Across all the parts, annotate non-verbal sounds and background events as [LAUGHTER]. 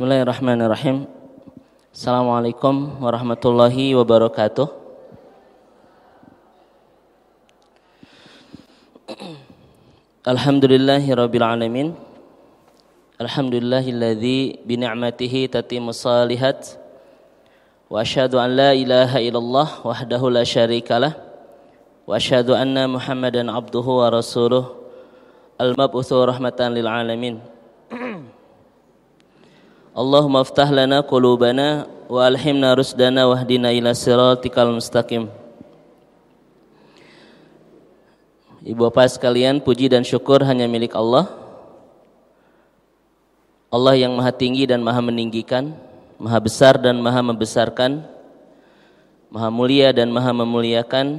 Bismillahirrahmanirrahim. Assalamualaikum warahmatullahi wabarakatuh. Alhamdulillahirabbil alamin. Alhamdulillahilladzi bi ni'matihi tatimus salihat. Wa asyhadu an la ilaha illallah wahdahu la syarikalah. Wa asyhadu anna Muhammadan abduhu wa rasuluh. Al-mab'utsu rahmatan lil alamin. Allahumma aftah lana qulubana wa alhimna rusdana wahdina ila siratikal mustaqim. Ibu bapak sekalian, puji dan syukur hanya milik Allah. Allah yang maha tinggi dan maha meninggikan, maha besar dan maha membesarkan, maha mulia dan maha memuliakan,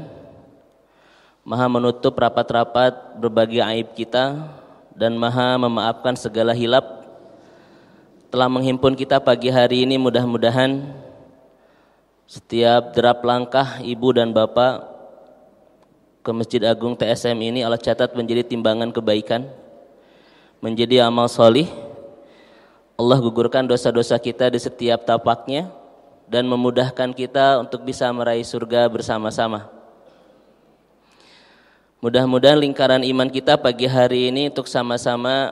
maha menutup rapat-rapat berbagai aib kita, dan maha memaafkan segala hilap telah menghimpun kita pagi hari ini mudah-mudahan setiap derap langkah ibu dan bapak ke Masjid Agung TSM ini Allah catat menjadi timbangan kebaikan menjadi amal solih Allah gugurkan dosa-dosa kita di setiap tapaknya dan memudahkan kita untuk bisa meraih surga bersama-sama mudah-mudahan lingkaran iman kita pagi hari ini untuk sama-sama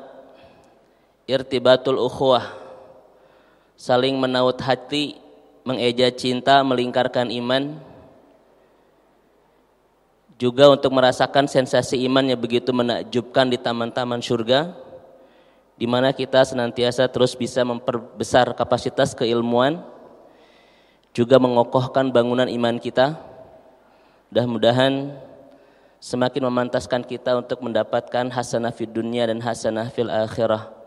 irtibatul ukhwah saling menaut hati, mengeja cinta, melingkarkan iman, juga untuk merasakan sensasi iman yang begitu menakjubkan di taman-taman surga, di mana kita senantiasa terus bisa memperbesar kapasitas keilmuan, juga mengokohkan bangunan iman kita. Mudah-mudahan semakin memantaskan kita untuk mendapatkan hasanah fid dunia dan hasanah fil akhirah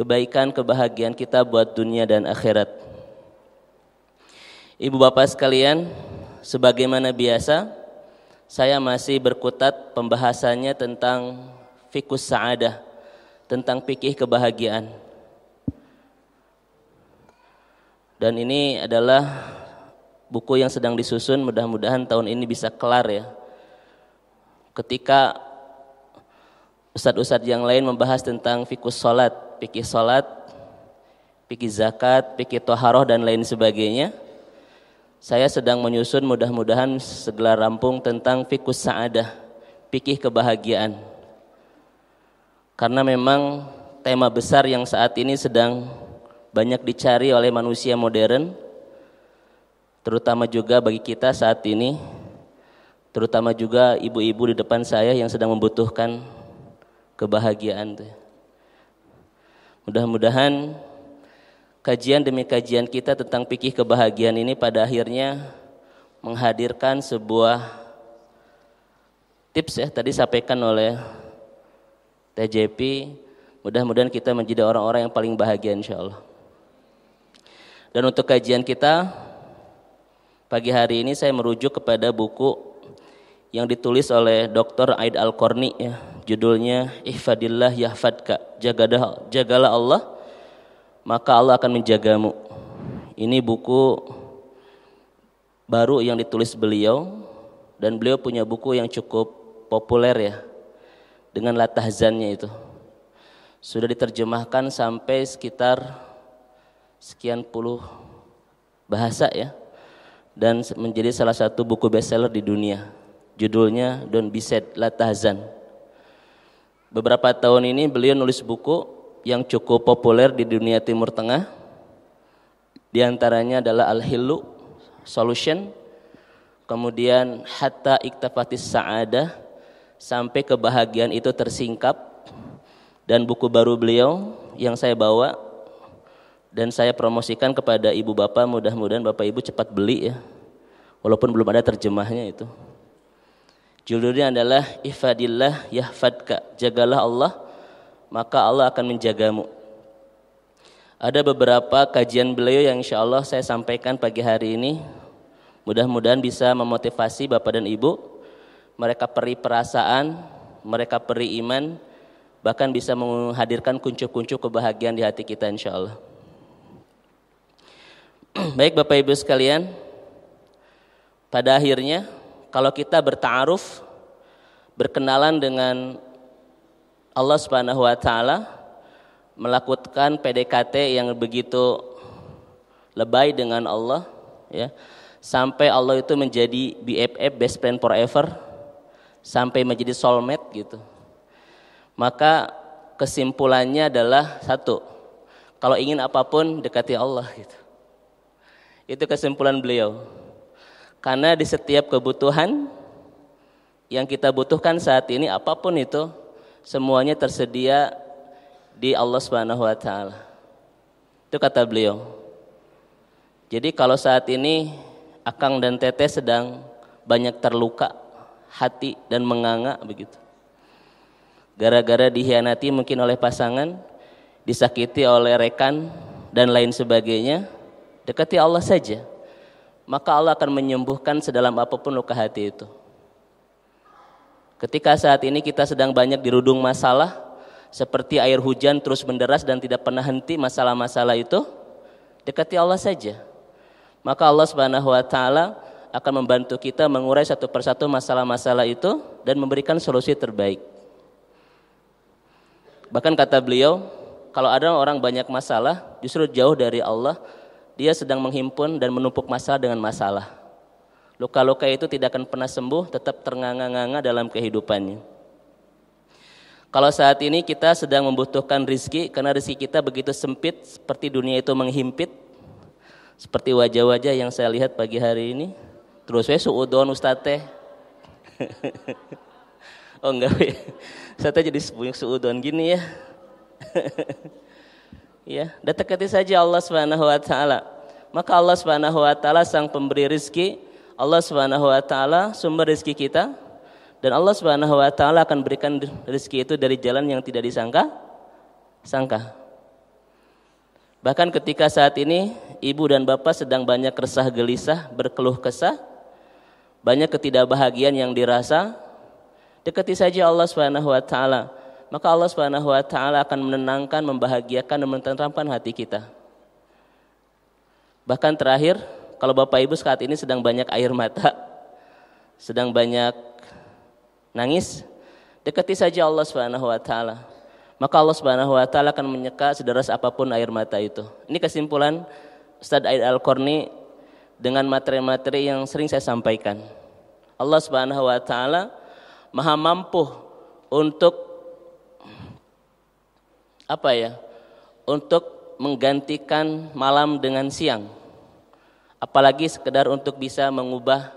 kebaikan, kebahagiaan kita buat dunia dan akhirat. Ibu bapak sekalian, sebagaimana biasa, saya masih berkutat pembahasannya tentang fikus sa'adah, tentang pikih kebahagiaan. Dan ini adalah buku yang sedang disusun, mudah-mudahan tahun ini bisa kelar ya. Ketika ustadz-ustadz yang lain membahas tentang fikus sholat pikir salat, pikir zakat, pikir toharoh dan lain sebagainya. Saya sedang menyusun mudah-mudahan segala rampung tentang fikus sa'adah, pikir kebahagiaan. Karena memang tema besar yang saat ini sedang banyak dicari oleh manusia modern, terutama juga bagi kita saat ini, terutama juga ibu-ibu di depan saya yang sedang membutuhkan kebahagiaan Mudah-mudahan kajian demi kajian kita tentang pikih kebahagiaan ini pada akhirnya menghadirkan sebuah tips ya tadi sampaikan oleh TJP mudah-mudahan kita menjadi orang-orang yang paling bahagia insya Allah dan untuk kajian kita pagi hari ini saya merujuk kepada buku yang ditulis oleh Dr. Aid Al-Korni ya Judulnya Ihfadillah Yahfadka. Jagalah, jagalah Allah maka Allah akan menjagamu. Ini buku baru yang ditulis beliau dan beliau punya buku yang cukup populer ya dengan latahzannya itu. Sudah diterjemahkan sampai sekitar sekian puluh bahasa ya dan menjadi salah satu buku bestseller di dunia. Judulnya Don't Be Sad Latahzan. Beberapa tahun ini beliau nulis buku yang cukup populer di dunia Timur Tengah. Di antaranya adalah Al-Hilu Solution, kemudian Hatta Iktafatis Sa'adah, sampai kebahagiaan itu tersingkap. Dan buku baru beliau yang saya bawa dan saya promosikan kepada ibu bapak, mudah-mudahan bapak ibu cepat beli ya. Walaupun belum ada terjemahnya itu. Judulnya adalah Ifadillah Yahfadka Jagalah Allah maka Allah akan menjagamu Ada beberapa kajian beliau yang insya Allah saya sampaikan pagi hari ini Mudah-mudahan bisa memotivasi Bapak dan Ibu Mereka peri perasaan, mereka peri iman Bahkan bisa menghadirkan kuncu-kuncu kebahagiaan di hati kita insya Allah [CLEARS THROAT] Baik Bapak Ibu sekalian Pada akhirnya kalau kita bertaruf berkenalan dengan Allah Subhanahu wa taala melakukan PDKT yang begitu lebay dengan Allah ya sampai Allah itu menjadi BFF best friend forever sampai menjadi soulmate gitu maka kesimpulannya adalah satu kalau ingin apapun dekati Allah gitu itu kesimpulan beliau karena di setiap kebutuhan yang kita butuhkan saat ini apapun itu semuanya tersedia di Allah Subhanahu wa taala. Itu kata beliau. Jadi kalau saat ini Akang dan Tete sedang banyak terluka hati dan menganga begitu. Gara-gara dihianati mungkin oleh pasangan, disakiti oleh rekan dan lain sebagainya, dekati Allah saja maka Allah akan menyembuhkan sedalam apapun luka hati itu. Ketika saat ini kita sedang banyak dirudung masalah, seperti air hujan terus menderas dan tidak pernah henti masalah-masalah itu, dekati Allah saja. Maka Allah Subhanahu wa taala akan membantu kita mengurai satu persatu masalah-masalah itu dan memberikan solusi terbaik. Bahkan kata beliau, kalau ada orang banyak masalah, justru jauh dari Allah, dia sedang menghimpun dan menumpuk masalah dengan masalah. Luka-luka itu tidak akan pernah sembuh, tetap ternganga-nganga dalam kehidupannya. Kalau saat ini kita sedang membutuhkan rizki, karena rizki kita begitu sempit, seperti dunia itu menghimpit, seperti wajah-wajah yang saya lihat pagi hari ini. Terus saya suudon ustate. [LAUGHS] oh enggak, saya jadi punya suudon gini ya. [LAUGHS] ya dekati saja Allah Subhanahu wa taala maka Allah Subhanahu wa taala sang pemberi rezeki Allah Subhanahu wa taala sumber rezeki kita dan Allah Subhanahu wa taala akan berikan rezeki itu dari jalan yang tidak disangka sangka bahkan ketika saat ini ibu dan bapak sedang banyak resah gelisah berkeluh kesah banyak ketidakbahagiaan yang dirasa dekati saja Allah Subhanahu wa taala maka Allah Subhanahu wa taala akan menenangkan, membahagiakan dan menenteramkan hati kita. Bahkan terakhir, kalau Bapak Ibu saat ini sedang banyak air mata, sedang banyak nangis, dekati saja Allah Subhanahu wa taala. Maka Allah Subhanahu wa taala akan menyeka sederas apapun air mata itu. Ini kesimpulan Ustaz Aid Al-Qarni dengan materi-materi yang sering saya sampaikan. Allah Subhanahu wa taala maha mampu untuk apa ya untuk menggantikan malam dengan siang apalagi sekedar untuk bisa mengubah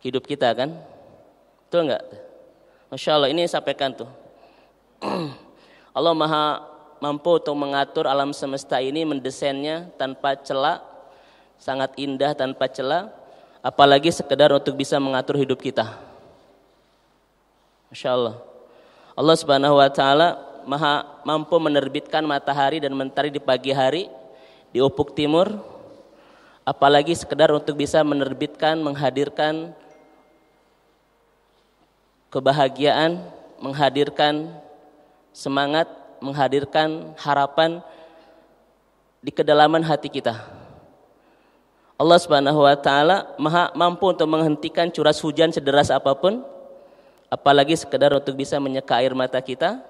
hidup kita kan betul nggak masya Allah ini sampaikan tuh [CLEARS THROAT] Allah maha mampu untuk mengatur alam semesta ini mendesainnya tanpa celak sangat indah tanpa celah apalagi sekedar untuk bisa mengatur hidup kita Masya Allah Allah subhanahu wa ta'ala maha mampu menerbitkan matahari dan mentari di pagi hari di ufuk timur apalagi sekedar untuk bisa menerbitkan menghadirkan kebahagiaan menghadirkan semangat menghadirkan harapan di kedalaman hati kita Allah Subhanahu wa taala maha mampu untuk menghentikan curah hujan sederas apapun apalagi sekedar untuk bisa menyeka air mata kita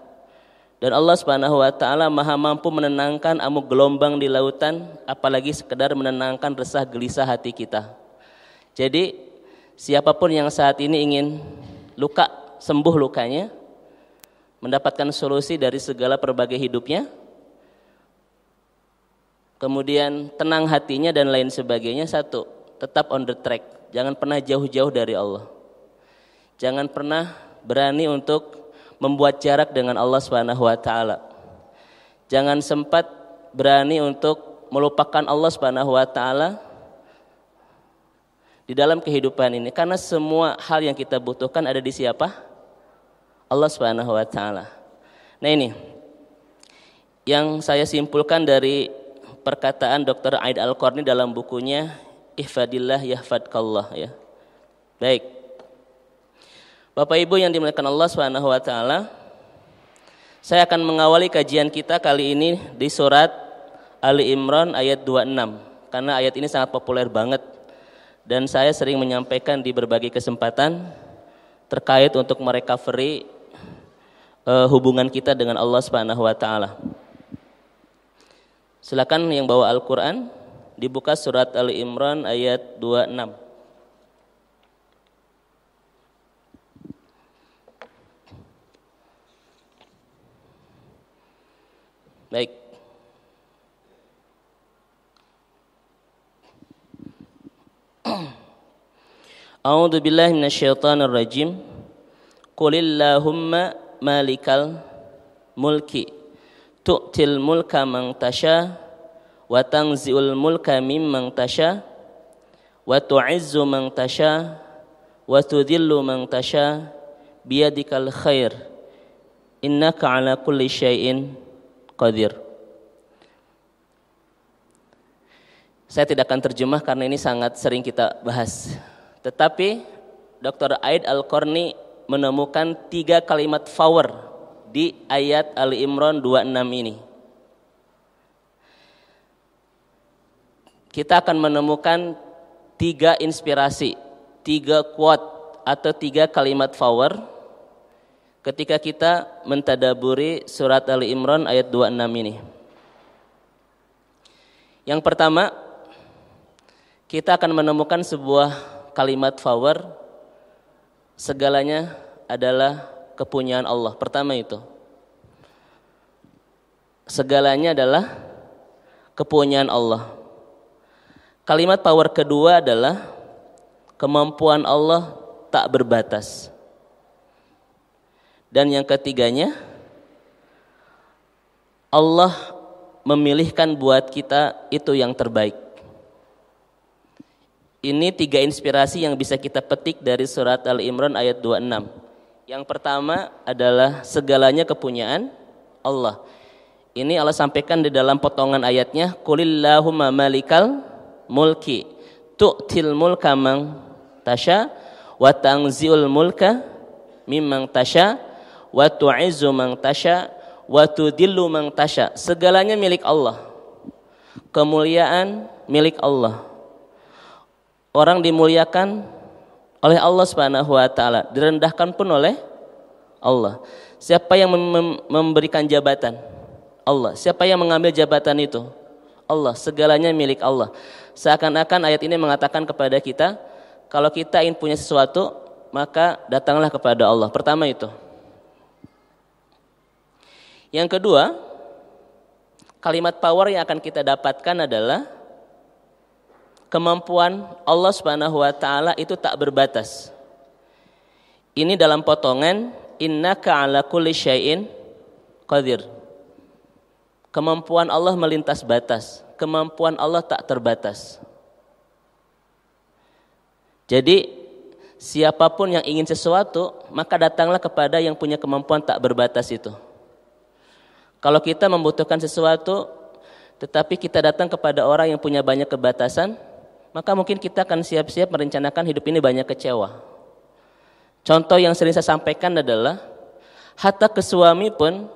dan Allah Subhanahu wa taala Maha mampu menenangkan amuk gelombang di lautan, apalagi sekedar menenangkan resah gelisah hati kita. Jadi, siapapun yang saat ini ingin luka sembuh lukanya, mendapatkan solusi dari segala berbagai hidupnya, kemudian tenang hatinya dan lain sebagainya satu, tetap on the track. Jangan pernah jauh-jauh dari Allah. Jangan pernah berani untuk membuat jarak dengan Allah Subhanahu wa taala. Jangan sempat berani untuk melupakan Allah Subhanahu wa taala di dalam kehidupan ini karena semua hal yang kita butuhkan ada di siapa? Allah Subhanahu wa taala. Nah ini yang saya simpulkan dari perkataan Dr. Aid Al-Qarni dalam bukunya Ihfadillah Yahfadkallah ya. Baik, Bapak Ibu yang dimuliakan Allah Subhanahu wa taala, saya akan mengawali kajian kita kali ini di surat Ali Imran ayat 26 karena ayat ini sangat populer banget dan saya sering menyampaikan di berbagai kesempatan terkait untuk merecovery uh, hubungan kita dengan Allah Subhanahu wa taala. Silakan yang bawa Al-Qur'an dibuka surat Ali Imran ayat 26. Baik. A'udzu billahi minasyaitonir rajim. Qulillahumma malikal mulki tu'til mulka man tasha wa tanzi'ul mulka tasha wa tu'izzu tasha wa tudhillu man tasha biyadikal khair innaka ala kulli syai'in Qadir. Saya tidak akan terjemah karena ini sangat sering kita bahas. Tetapi Dr. Aid Al-Qarni menemukan tiga kalimat power di ayat Ali Imran 26 ini. Kita akan menemukan tiga inspirasi, tiga quote atau tiga kalimat power ketika kita mentadaburi surat Ali Imran ayat 26 ini. Yang pertama, kita akan menemukan sebuah kalimat power segalanya adalah kepunyaan Allah. Pertama itu. Segalanya adalah kepunyaan Allah. Kalimat power kedua adalah kemampuan Allah tak berbatas. Dan yang ketiganya, Allah memilihkan buat kita itu yang terbaik. Ini tiga inspirasi yang bisa kita petik dari surat Al-Imran ayat 26. Yang pertama adalah segalanya kepunyaan Allah. Ini Allah sampaikan di dalam potongan ayatnya, Kulillahumma malikal mulki tu'til mulka mang tasya wa mulka mimang tasha wa tu'izzu man tasha wa tudillu man tasha. Segalanya milik Allah. Kemuliaan milik Allah. Orang dimuliakan oleh Allah Subhanahu wa taala, direndahkan pun oleh Allah. Siapa yang mem memberikan jabatan? Allah. Siapa yang mengambil jabatan itu? Allah. Segalanya milik Allah. Seakan-akan ayat ini mengatakan kepada kita, kalau kita ingin punya sesuatu, maka datanglah kepada Allah. Pertama itu. Yang kedua, kalimat power yang akan kita dapatkan adalah kemampuan Allah Subhanahu wa taala itu tak berbatas. Ini dalam potongan innaka ala kulli syai'in qadir. Kemampuan Allah melintas batas, kemampuan Allah tak terbatas. Jadi siapapun yang ingin sesuatu, maka datanglah kepada yang punya kemampuan tak berbatas itu. Kalau kita membutuhkan sesuatu, tetapi kita datang kepada orang yang punya banyak kebatasan, maka mungkin kita akan siap-siap merencanakan hidup ini banyak kecewa. Contoh yang sering saya sampaikan adalah, hatta ke suami pun,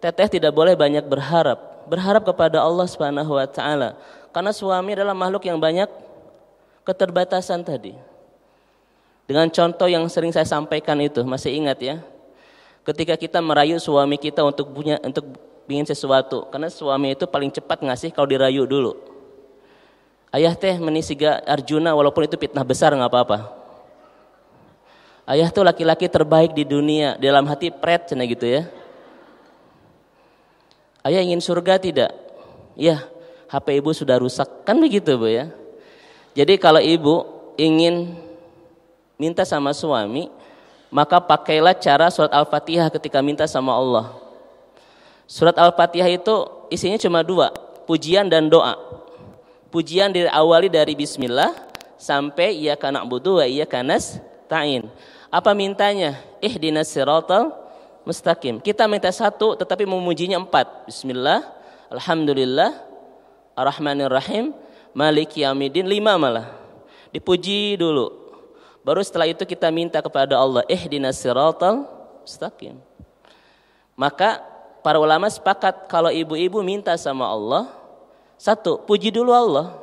teteh tidak boleh banyak berharap. Berharap kepada Allah Subhanahu wa taala. Karena suami adalah makhluk yang banyak keterbatasan tadi. Dengan contoh yang sering saya sampaikan itu, masih ingat ya? ketika kita merayu suami kita untuk punya untuk ingin sesuatu karena suami itu paling cepat ngasih kalau dirayu dulu ayah teh menisiga Arjuna walaupun itu fitnah besar nggak apa-apa ayah tuh laki-laki terbaik di dunia dalam hati pret cina gitu ya ayah ingin surga tidak ya HP ibu sudah rusak kan begitu bu ya jadi kalau ibu ingin minta sama suami maka pakailah cara surat Al-Fatihah ketika minta sama Allah. Surat Al-Fatihah itu isinya cuma dua, pujian dan doa. Pujian diawali dari bismillah sampai ia kana budu wa ia kanas ta'in. Apa mintanya? Ihdinas siratal mustaqim. Kita minta satu tetapi memujinya empat. Bismillah, Alhamdulillah, Ar-Rahmanir Rahim, Maliki Amidin, lima malah. Dipuji dulu, Baru setelah itu kita minta kepada Allah, eh siratal mustaqim. Maka para ulama sepakat kalau ibu-ibu minta sama Allah, satu, puji dulu Allah.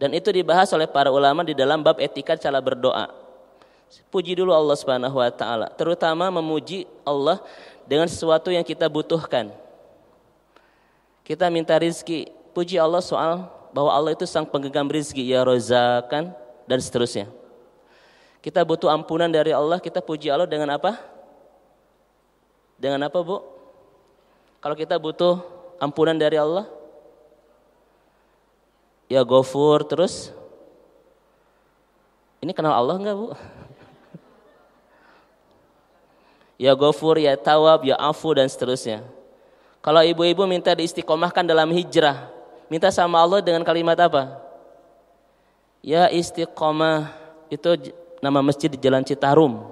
Dan itu dibahas oleh para ulama di dalam bab etika cara berdoa. Puji dulu Allah Subhanahu wa taala, terutama memuji Allah dengan sesuatu yang kita butuhkan. Kita minta rizki, puji Allah soal bahwa Allah itu sang penggenggam rizki, ya rozakan, dan seterusnya. Kita butuh ampunan dari Allah, kita puji Allah dengan apa? Dengan apa, Bu? Kalau kita butuh ampunan dari Allah? Ya gofur terus. Ini kenal Allah enggak, Bu? ya gofur, ya tawab, ya afu dan seterusnya. Kalau ibu-ibu minta diistiqomahkan dalam hijrah, minta sama Allah dengan kalimat apa? Ya istiqomah itu nama masjid di Jalan Citarum.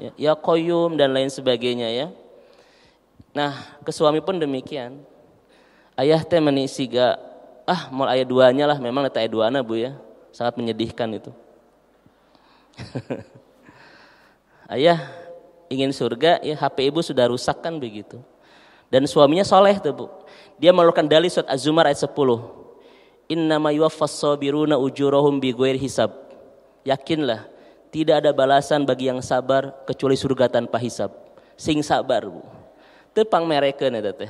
Ya, ya Koyum dan lain sebagainya ya. Nah, ke suami pun demikian. Ayah teh meni siga ah mau ayah duanya lah memang letak ayah duana bu ya sangat menyedihkan itu [LAUGHS] ayah ingin surga ya HP ibu sudah rusak kan begitu dan suaminya soleh tuh bu dia melakukan dalil surat Az-Zumar ayat 10 innama yuwaffas sabiruna ujurahum bighairi hisab Yakinlah, tidak ada balasan bagi yang sabar kecuali surga tanpa hisab. Sing sabar, Bu. Tepang mereka nih eh. tete,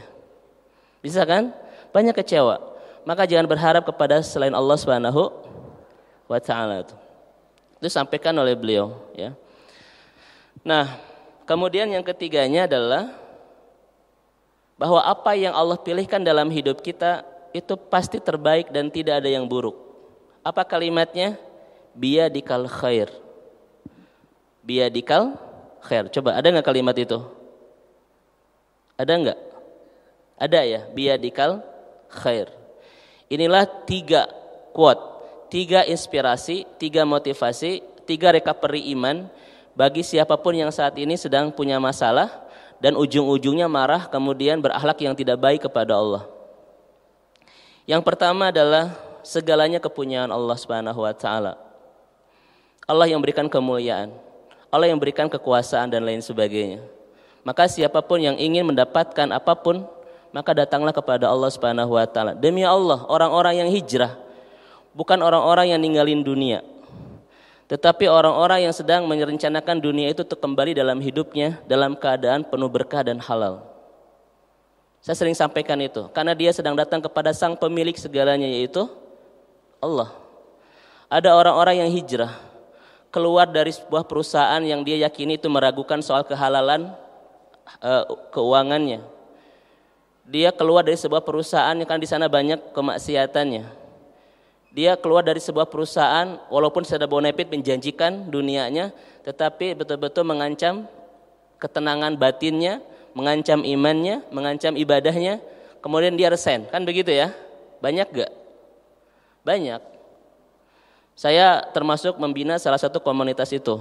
Bisa kan? Banyak kecewa. Maka jangan berharap kepada selain Allah Subhanahu wa taala itu. Itu sampaikan oleh beliau, ya. Nah, kemudian yang ketiganya adalah bahwa apa yang Allah pilihkan dalam hidup kita itu pasti terbaik dan tidak ada yang buruk. Apa kalimatnya? biadikal khair. biadikal khair. Coba ada nggak kalimat itu? Ada nggak? Ada ya, biadikal khair. Inilah tiga quote, tiga inspirasi, tiga motivasi, tiga recovery iman bagi siapapun yang saat ini sedang punya masalah dan ujung-ujungnya marah kemudian berakhlak yang tidak baik kepada Allah. Yang pertama adalah segalanya kepunyaan Allah Subhanahu wa taala. Allah yang berikan kemuliaan, Allah yang berikan kekuasaan dan lain sebagainya. Maka siapapun yang ingin mendapatkan apapun, maka datanglah kepada Allah Subhanahu wa taala. Demi Allah, orang-orang yang hijrah bukan orang-orang yang ninggalin dunia. Tetapi orang-orang yang sedang merencanakan dunia itu untuk kembali dalam hidupnya dalam keadaan penuh berkah dan halal. Saya sering sampaikan itu karena dia sedang datang kepada sang pemilik segalanya yaitu Allah. Ada orang-orang yang hijrah keluar dari sebuah perusahaan yang dia yakini itu meragukan soal kehalalan uh, keuangannya. Dia keluar dari sebuah perusahaan yang kan di sana banyak kemaksiatannya. Dia keluar dari sebuah perusahaan walaupun sudah bonefit menjanjikan dunianya, tetapi betul-betul mengancam ketenangan batinnya, mengancam imannya, mengancam ibadahnya. Kemudian dia resen, kan begitu ya? Banyak gak? Banyak. Saya termasuk membina salah satu komunitas itu.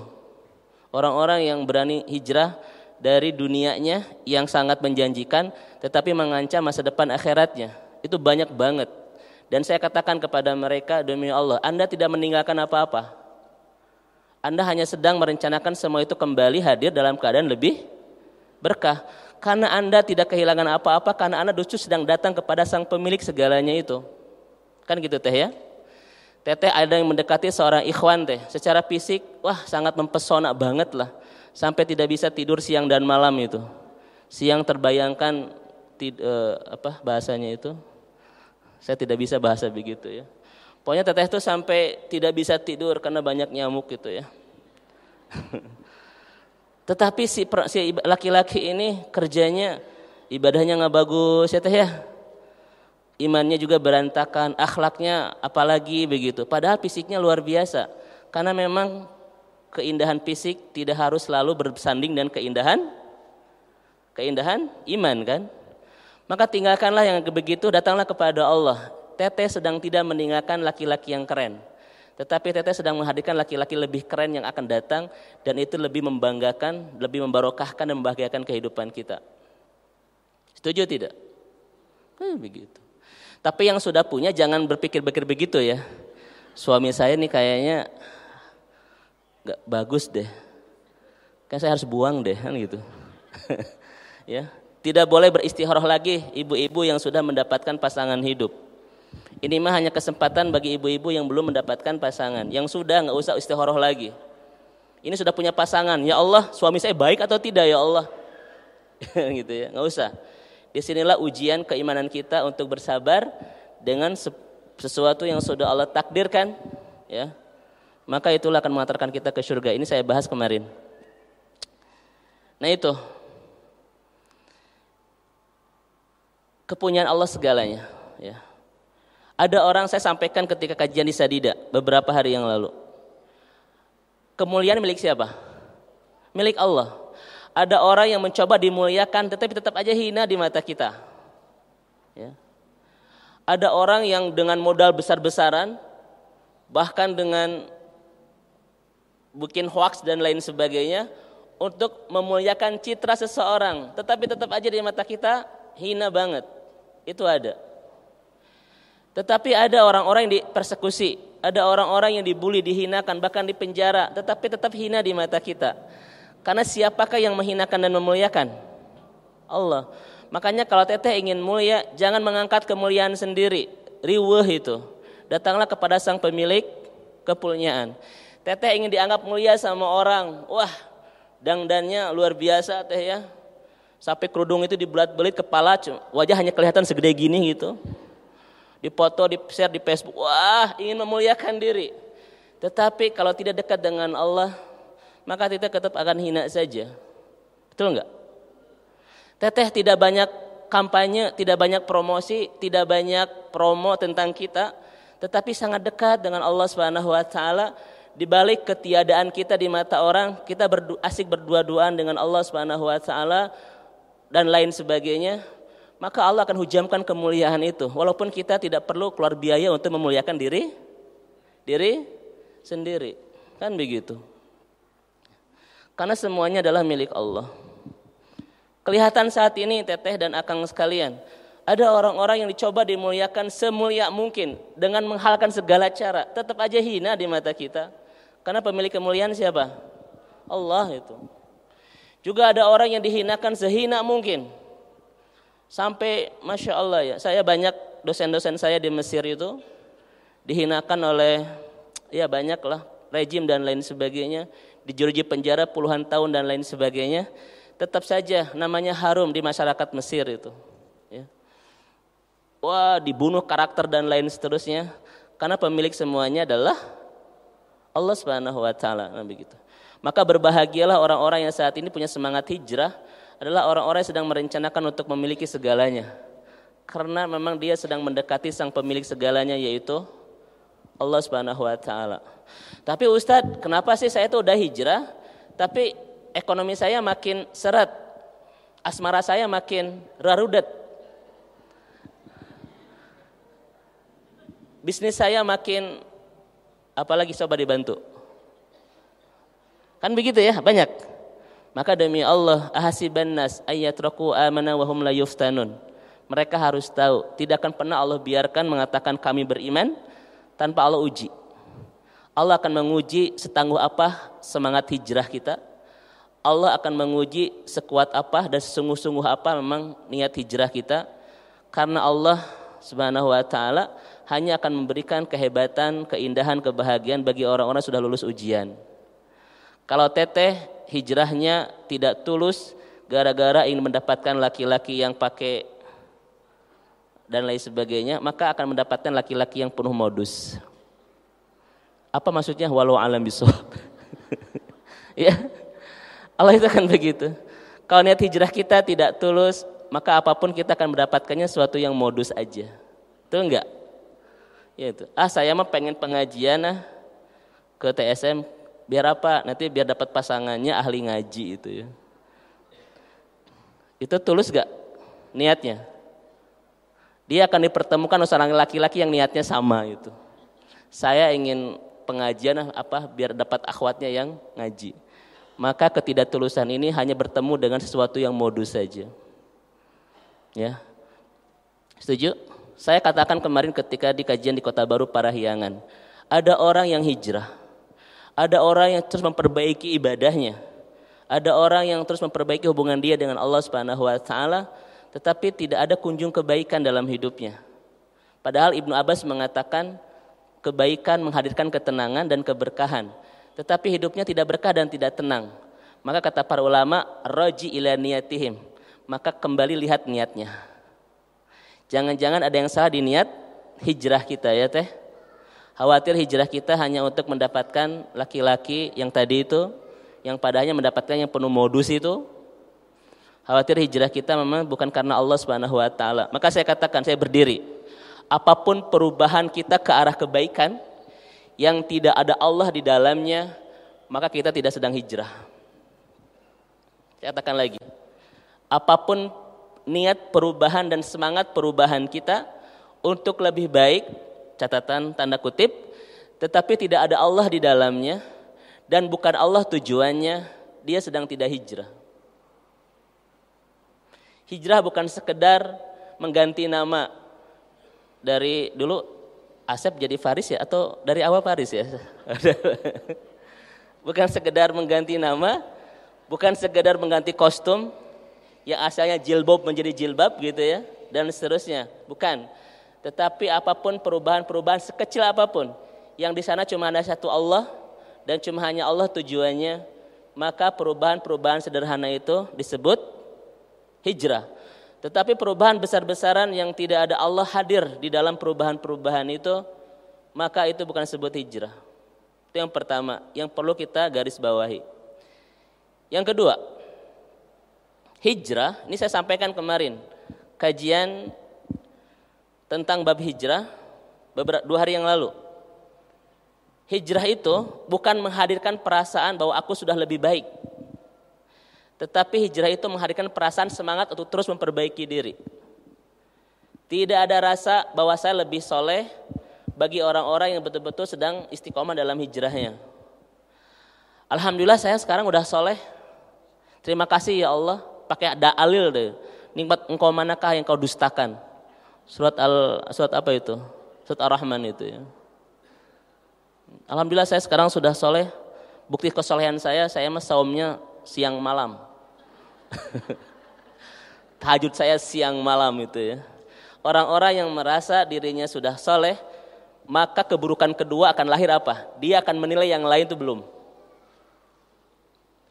Orang-orang yang berani hijrah dari dunianya yang sangat menjanjikan tetapi mengancam masa depan akhiratnya. Itu banyak banget. Dan saya katakan kepada mereka demi Allah, Anda tidak meninggalkan apa-apa. Anda hanya sedang merencanakan semua itu kembali hadir dalam keadaan lebih berkah. Karena Anda tidak kehilangan apa-apa, karena Anda justru sedang datang kepada sang pemilik segalanya itu. Kan gitu teh ya. Teteh ada yang mendekati seorang ikhwan teh. Secara fisik, wah sangat mempesona banget lah. Sampai tidak bisa tidur siang dan malam itu. Siang terbayangkan tid, eh, apa bahasanya itu. Saya tidak bisa bahasa begitu ya. Pokoknya teteh itu sampai tidak bisa tidur karena banyak nyamuk gitu ya. [LAUGHS] Tetapi si laki-laki ini kerjanya ibadahnya nggak bagus ya teh ya imannya juga berantakan, akhlaknya apalagi begitu. Padahal fisiknya luar biasa. Karena memang keindahan fisik tidak harus selalu bersanding dengan keindahan keindahan iman kan. Maka tinggalkanlah yang begitu, datanglah kepada Allah. Teteh sedang tidak meninggalkan laki-laki yang keren. Tetapi Teteh sedang menghadirkan laki-laki lebih keren yang akan datang dan itu lebih membanggakan, lebih membarokahkan dan membahagiakan kehidupan kita. Setuju tidak? Eh, begitu. Tapi yang sudah punya jangan berpikir-pikir begitu ya. Suami saya nih kayaknya nggak bagus deh. Kan saya harus buang deh kan gitu. [LAUGHS] ya, tidak boleh beristihroh lagi ibu-ibu yang sudah mendapatkan pasangan hidup. Ini mah hanya kesempatan bagi ibu-ibu yang belum mendapatkan pasangan. Yang sudah nggak usah istihoroh lagi. Ini sudah punya pasangan. Ya Allah, suami saya baik atau tidak ya Allah? [LAUGHS] gitu ya, nggak usah. Di sinilah ujian keimanan kita untuk bersabar dengan sesuatu yang sudah Allah takdirkan, ya. Maka itulah akan mengantarkan kita ke surga. Ini saya bahas kemarin. Nah itu kepunyaan Allah segalanya. Ya. Ada orang saya sampaikan ketika kajian di Sadida beberapa hari yang lalu. Kemuliaan milik siapa? Milik Allah. Ada orang yang mencoba dimuliakan tetapi tetap aja hina di mata kita. Ya. Ada orang yang dengan modal besar-besaran bahkan dengan bikin hoax dan lain sebagainya untuk memuliakan citra seseorang tetapi tetap aja di mata kita hina banget. Itu ada. Tetapi ada orang-orang yang dipersekusi, ada orang-orang yang dibully, dihinakan, bahkan dipenjara, tetapi tetap hina di mata kita. Karena siapakah yang menghinakan dan memuliakan? Allah. Makanya kalau teteh ingin mulia, jangan mengangkat kemuliaan sendiri. Riweh itu. Datanglah kepada sang pemilik kepunyaan. Teteh ingin dianggap mulia sama orang. Wah, dangdannya luar biasa teh ya. Sampai kerudung itu dibelat-belit kepala, wajah hanya kelihatan segede gini gitu. Dipoto, di-share di Facebook. Wah, ingin memuliakan diri. Tetapi kalau tidak dekat dengan Allah, maka teteh tetap akan hina saja. Betul enggak? Teteh tidak banyak kampanye, tidak banyak promosi, tidak banyak promo tentang kita, tetapi sangat dekat dengan Allah Subhanahu wa taala di balik ketiadaan kita di mata orang, kita berdu, asik berdua-duaan dengan Allah Subhanahu wa taala dan lain sebagainya, maka Allah akan hujamkan kemuliaan itu walaupun kita tidak perlu keluar biaya untuk memuliakan diri diri sendiri. Kan begitu. Karena semuanya adalah milik Allah. Kelihatan saat ini teteh dan akang sekalian, ada orang-orang yang dicoba dimuliakan semulia mungkin dengan menghalalkan segala cara, tetap aja hina di mata kita. Karena pemilik kemuliaan siapa? Allah itu. Juga ada orang yang dihinakan sehina mungkin. Sampai Masya Allah ya, saya banyak dosen-dosen saya di Mesir itu dihinakan oleh ya banyaklah rejim dan lain sebagainya dijeruji penjara puluhan tahun dan lain sebagainya, tetap saja namanya harum di masyarakat Mesir itu. Ya. Wah, dibunuh karakter dan lain seterusnya, karena pemilik semuanya adalah Allah Subhanahu wa taala, nah, begitu. Maka berbahagialah orang-orang yang saat ini punya semangat hijrah adalah orang-orang yang sedang merencanakan untuk memiliki segalanya. Karena memang dia sedang mendekati sang pemilik segalanya yaitu Allah Subhanahu wa taala. Tapi Ustadz, kenapa sih saya itu udah hijrah tapi ekonomi saya makin seret? Asmara saya makin rarudet. Bisnis saya makin apalagi coba dibantu. Kan begitu ya, banyak. Maka demi Allah, ahasibannas nas ayyatraku amana wa hum la yuftanun. Mereka harus tahu, tidak akan pernah Allah biarkan mengatakan kami beriman, tanpa Allah uji. Allah akan menguji setangguh apa semangat hijrah kita. Allah akan menguji sekuat apa dan sesungguh-sungguh apa memang niat hijrah kita. Karena Allah Subhanahu wa taala hanya akan memberikan kehebatan, keindahan, kebahagiaan bagi orang-orang sudah lulus ujian. Kalau teteh hijrahnya tidak tulus gara-gara ingin mendapatkan laki-laki yang pakai dan lain sebagainya, maka akan mendapatkan laki-laki yang penuh modus. Apa maksudnya walau alam bisawab? [LAUGHS] ya. Allah itu kan begitu. Kalau niat hijrah kita tidak tulus, maka apapun kita akan mendapatkannya suatu yang modus aja. Itu enggak? Ya itu. Ah, saya mah pengen pengajian ah ke TSM biar apa? Nanti biar dapat pasangannya ahli ngaji itu ya. Itu tulus gak niatnya? Dia akan dipertemukan seorang laki-laki yang niatnya sama itu. Saya ingin pengajian apa biar dapat akhwatnya yang ngaji. Maka ketidaktulusan ini hanya bertemu dengan sesuatu yang modus saja. Ya. Setuju? Saya katakan kemarin ketika di kajian di Kota Baru para ada orang yang hijrah. Ada orang yang terus memperbaiki ibadahnya. Ada orang yang terus memperbaiki hubungan dia dengan Allah Subhanahu wa taala tetapi tidak ada kunjung kebaikan dalam hidupnya. Padahal Ibnu Abbas mengatakan kebaikan menghadirkan ketenangan dan keberkahan, tetapi hidupnya tidak berkah dan tidak tenang. Maka kata para ulama, roji ila niyatihim. Maka kembali lihat niatnya. Jangan-jangan ada yang salah di niat hijrah kita ya teh. Khawatir hijrah kita hanya untuk mendapatkan laki-laki yang tadi itu, yang padanya mendapatkan yang penuh modus itu, Khawatir hijrah kita memang bukan karena Allah Subhanahu wa taala. Maka saya katakan saya berdiri. Apapun perubahan kita ke arah kebaikan yang tidak ada Allah di dalamnya, maka kita tidak sedang hijrah. Saya katakan lagi. Apapun niat perubahan dan semangat perubahan kita untuk lebih baik, catatan tanda kutip, tetapi tidak ada Allah di dalamnya dan bukan Allah tujuannya, dia sedang tidak hijrah. Hijrah bukan sekedar mengganti nama dari dulu Asep jadi Faris ya atau dari awal Faris ya. [LAUGHS] bukan sekedar mengganti nama, bukan sekedar mengganti kostum ya asalnya jilbab menjadi jilbab gitu ya dan seterusnya. Bukan. Tetapi apapun perubahan-perubahan sekecil apapun yang di sana cuma ada satu Allah dan cuma hanya Allah tujuannya, maka perubahan-perubahan sederhana itu disebut hijrah. Tetapi perubahan besar-besaran yang tidak ada Allah hadir di dalam perubahan-perubahan itu, maka itu bukan sebut hijrah. Itu yang pertama, yang perlu kita garis bawahi. Yang kedua, hijrah, ini saya sampaikan kemarin, kajian tentang bab hijrah beberapa dua hari yang lalu. Hijrah itu bukan menghadirkan perasaan bahwa aku sudah lebih baik, tetapi hijrah itu menghadirkan perasaan semangat untuk terus memperbaiki diri. Tidak ada rasa bahwa saya lebih soleh bagi orang-orang yang betul-betul sedang istiqomah dalam hijrahnya. Alhamdulillah saya sekarang udah soleh. Terima kasih ya Allah. Pakai da'alil deh. Nikmat engkau manakah yang kau dustakan? Surat al surat apa itu? Surat Ar-Rahman itu ya. Alhamdulillah saya sekarang sudah soleh. Bukti kesolehan saya, saya mas saumnya siang malam. [LAUGHS] Tahajud saya siang malam itu ya. Orang-orang yang merasa dirinya sudah soleh, maka keburukan kedua akan lahir apa? Dia akan menilai yang lain itu belum.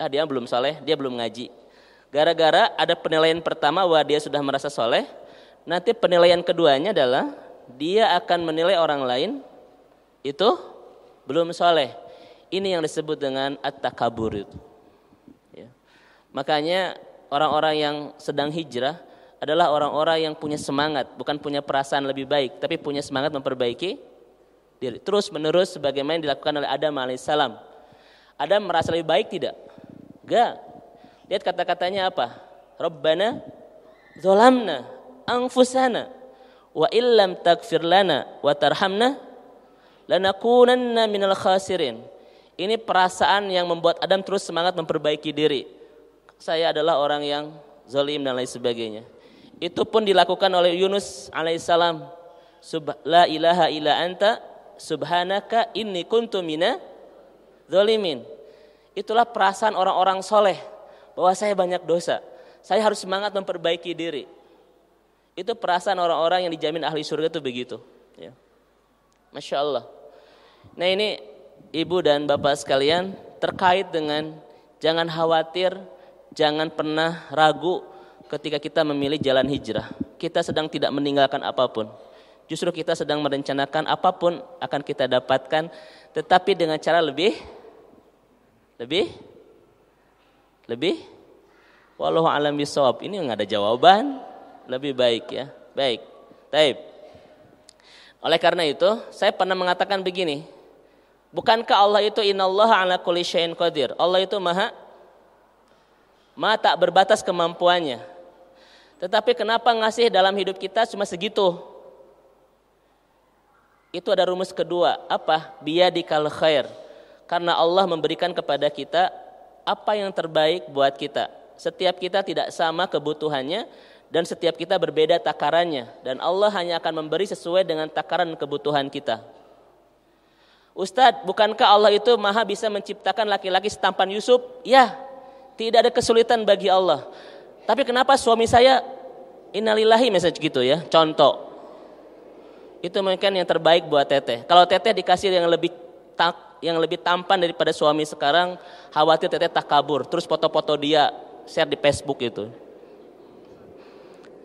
Ah, dia belum soleh, dia belum ngaji. Gara-gara ada penilaian pertama bahwa dia sudah merasa soleh, nanti penilaian keduanya adalah dia akan menilai orang lain itu belum soleh. Ini yang disebut dengan at-takabur Ya. Makanya orang-orang yang sedang hijrah adalah orang-orang yang punya semangat, bukan punya perasaan lebih baik, tapi punya semangat memperbaiki diri. Terus menerus sebagaimana yang dilakukan oleh Adam alaihissalam. Adam merasa lebih baik tidak? Enggak. Lihat kata-katanya apa? Rabbana zolamna angfusana wa illam takfir lana wa tarhamna lanakunanna minal khasirin. Ini perasaan yang membuat Adam terus semangat memperbaiki diri saya adalah orang yang zalim dan lain sebagainya. Itu pun dilakukan oleh Yunus alaihissalam. La ilaha illa anta subhanaka inni kuntu mina zalimin. Itulah perasaan orang-orang soleh bahwa saya banyak dosa. Saya harus semangat memperbaiki diri. Itu perasaan orang-orang yang dijamin ahli surga itu begitu. Ya. Masya Allah. Nah ini ibu dan bapak sekalian terkait dengan jangan khawatir Jangan pernah ragu ketika kita memilih jalan hijrah. Kita sedang tidak meninggalkan apapun. Justru kita sedang merencanakan apapun akan kita dapatkan tetapi dengan cara lebih lebih lebih wallahu alam bisawab. Ini enggak ada jawaban, lebih baik ya. Baik. Taib. Oleh karena itu, saya pernah mengatakan begini. Bukankah Allah itu innallaha ala kulli syai'in qadir? Allah itu maha Ma tak berbatas kemampuannya. Tetapi kenapa ngasih dalam hidup kita cuma segitu? Itu ada rumus kedua, apa? Biyadikal khair. Karena Allah memberikan kepada kita apa yang terbaik buat kita. Setiap kita tidak sama kebutuhannya dan setiap kita berbeda takarannya dan Allah hanya akan memberi sesuai dengan takaran kebutuhan kita. Ustadz, bukankah Allah itu maha bisa menciptakan laki-laki setampan Yusuf? Ya, tidak ada kesulitan bagi Allah. Tapi kenapa suami saya innalillahi message gitu ya, contoh. Itu mungkin yang terbaik buat teteh. Kalau teteh dikasih yang lebih tak yang lebih tampan daripada suami sekarang, khawatir teteh tak kabur, terus foto-foto dia share di Facebook itu.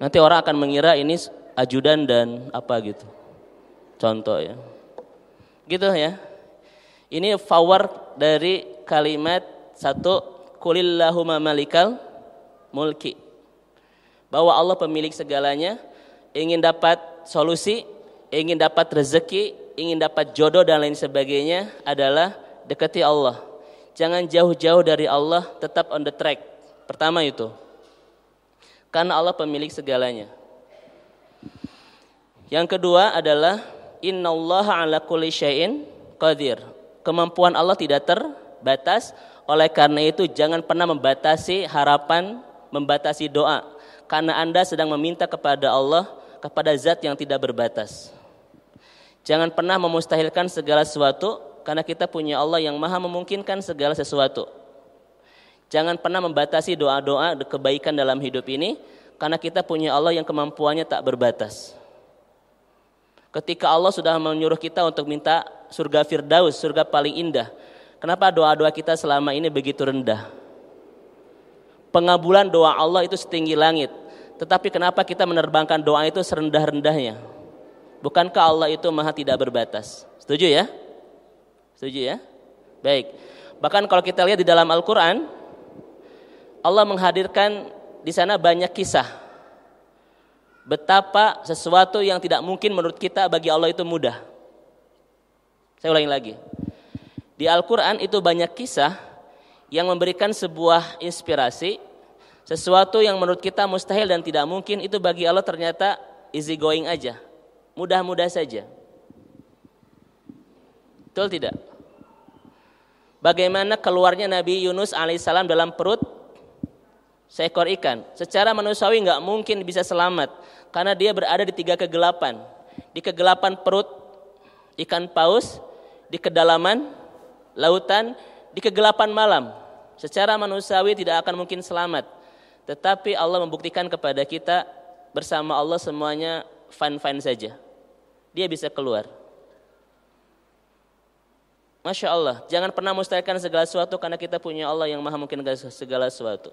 Nanti orang akan mengira ini ajudan dan apa gitu. Contoh ya. Gitu ya. Ini power dari kalimat satu Kulillahumma malikal mulki. Bahwa Allah pemilik segalanya, ingin dapat solusi, ingin dapat rezeki, ingin dapat jodoh dan lain sebagainya adalah dekati Allah. Jangan jauh-jauh dari Allah, tetap on the track. Pertama itu. Karena Allah pemilik segalanya. Yang kedua adalah innallaha ala kulli syai'in qadir. Kemampuan Allah tidak terbatas oleh karena itu jangan pernah membatasi harapan, membatasi doa. Karena Anda sedang meminta kepada Allah, kepada zat yang tidak berbatas. Jangan pernah memustahilkan segala sesuatu karena kita punya Allah yang maha memungkinkan segala sesuatu. Jangan pernah membatasi doa-doa kebaikan dalam hidup ini karena kita punya Allah yang kemampuannya tak berbatas. Ketika Allah sudah menyuruh kita untuk minta surga Firdaus, surga paling indah, Kenapa doa-doa kita selama ini begitu rendah? Pengabulan doa Allah itu setinggi langit. Tetapi kenapa kita menerbangkan doa itu serendah-rendahnya? Bukankah Allah itu maha tidak berbatas? Setuju ya? Setuju ya? Baik. Bahkan kalau kita lihat di dalam Al-Quran, Allah menghadirkan di sana banyak kisah. Betapa sesuatu yang tidak mungkin menurut kita bagi Allah itu mudah. Saya ulangi lagi di Al-Quran itu banyak kisah yang memberikan sebuah inspirasi, sesuatu yang menurut kita mustahil dan tidak mungkin itu bagi Allah ternyata easy going aja, mudah-mudah saja. Betul tidak? Bagaimana keluarnya Nabi Yunus alaihissalam dalam perut seekor ikan? Secara manusiawi nggak mungkin bisa selamat karena dia berada di tiga kegelapan, di kegelapan perut ikan paus, di kedalaman lautan di kegelapan malam. Secara manusiawi tidak akan mungkin selamat. Tetapi Allah membuktikan kepada kita bersama Allah semuanya fine-fine saja. Dia bisa keluar. Masya Allah, jangan pernah mustahilkan segala sesuatu karena kita punya Allah yang maha mungkin segala sesuatu.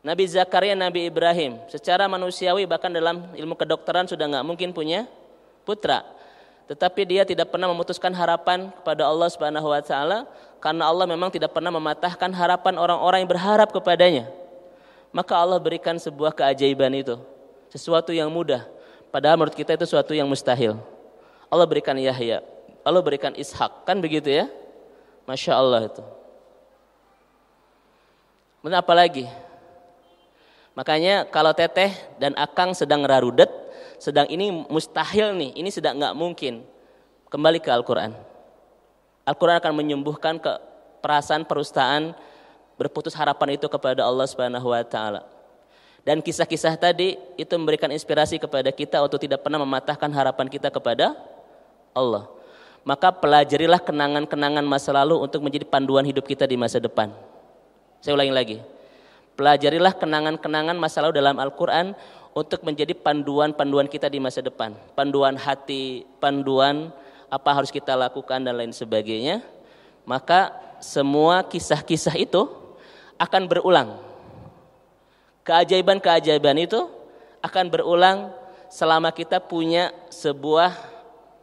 Nabi Zakaria, Nabi Ibrahim, secara manusiawi bahkan dalam ilmu kedokteran sudah nggak mungkin punya putra tetapi dia tidak pernah memutuskan harapan kepada Allah Subhanahu wa taala karena Allah memang tidak pernah mematahkan harapan orang-orang yang berharap kepadanya. Maka Allah berikan sebuah keajaiban itu, sesuatu yang mudah padahal menurut kita itu sesuatu yang mustahil. Allah berikan Yahya, Allah berikan Ishak, kan begitu ya? Masya Allah itu. Kemudian apa lagi? Makanya kalau teteh dan akang sedang rarudet, sedang ini mustahil nih, ini sedang nggak mungkin. Kembali ke Al-Quran. Al-Quran akan menyembuhkan ke perasaan perustaan berputus harapan itu kepada Allah Subhanahu wa taala. Dan kisah-kisah tadi itu memberikan inspirasi kepada kita untuk tidak pernah mematahkan harapan kita kepada Allah. Maka pelajarilah kenangan-kenangan masa lalu untuk menjadi panduan hidup kita di masa depan. Saya ulangi lagi. Pelajarilah kenangan-kenangan masa lalu dalam Al-Quran untuk menjadi panduan-panduan kita di masa depan, panduan hati, panduan apa harus kita lakukan dan lain sebagainya, maka semua kisah-kisah itu akan berulang. Keajaiban-keajaiban itu akan berulang selama kita punya sebuah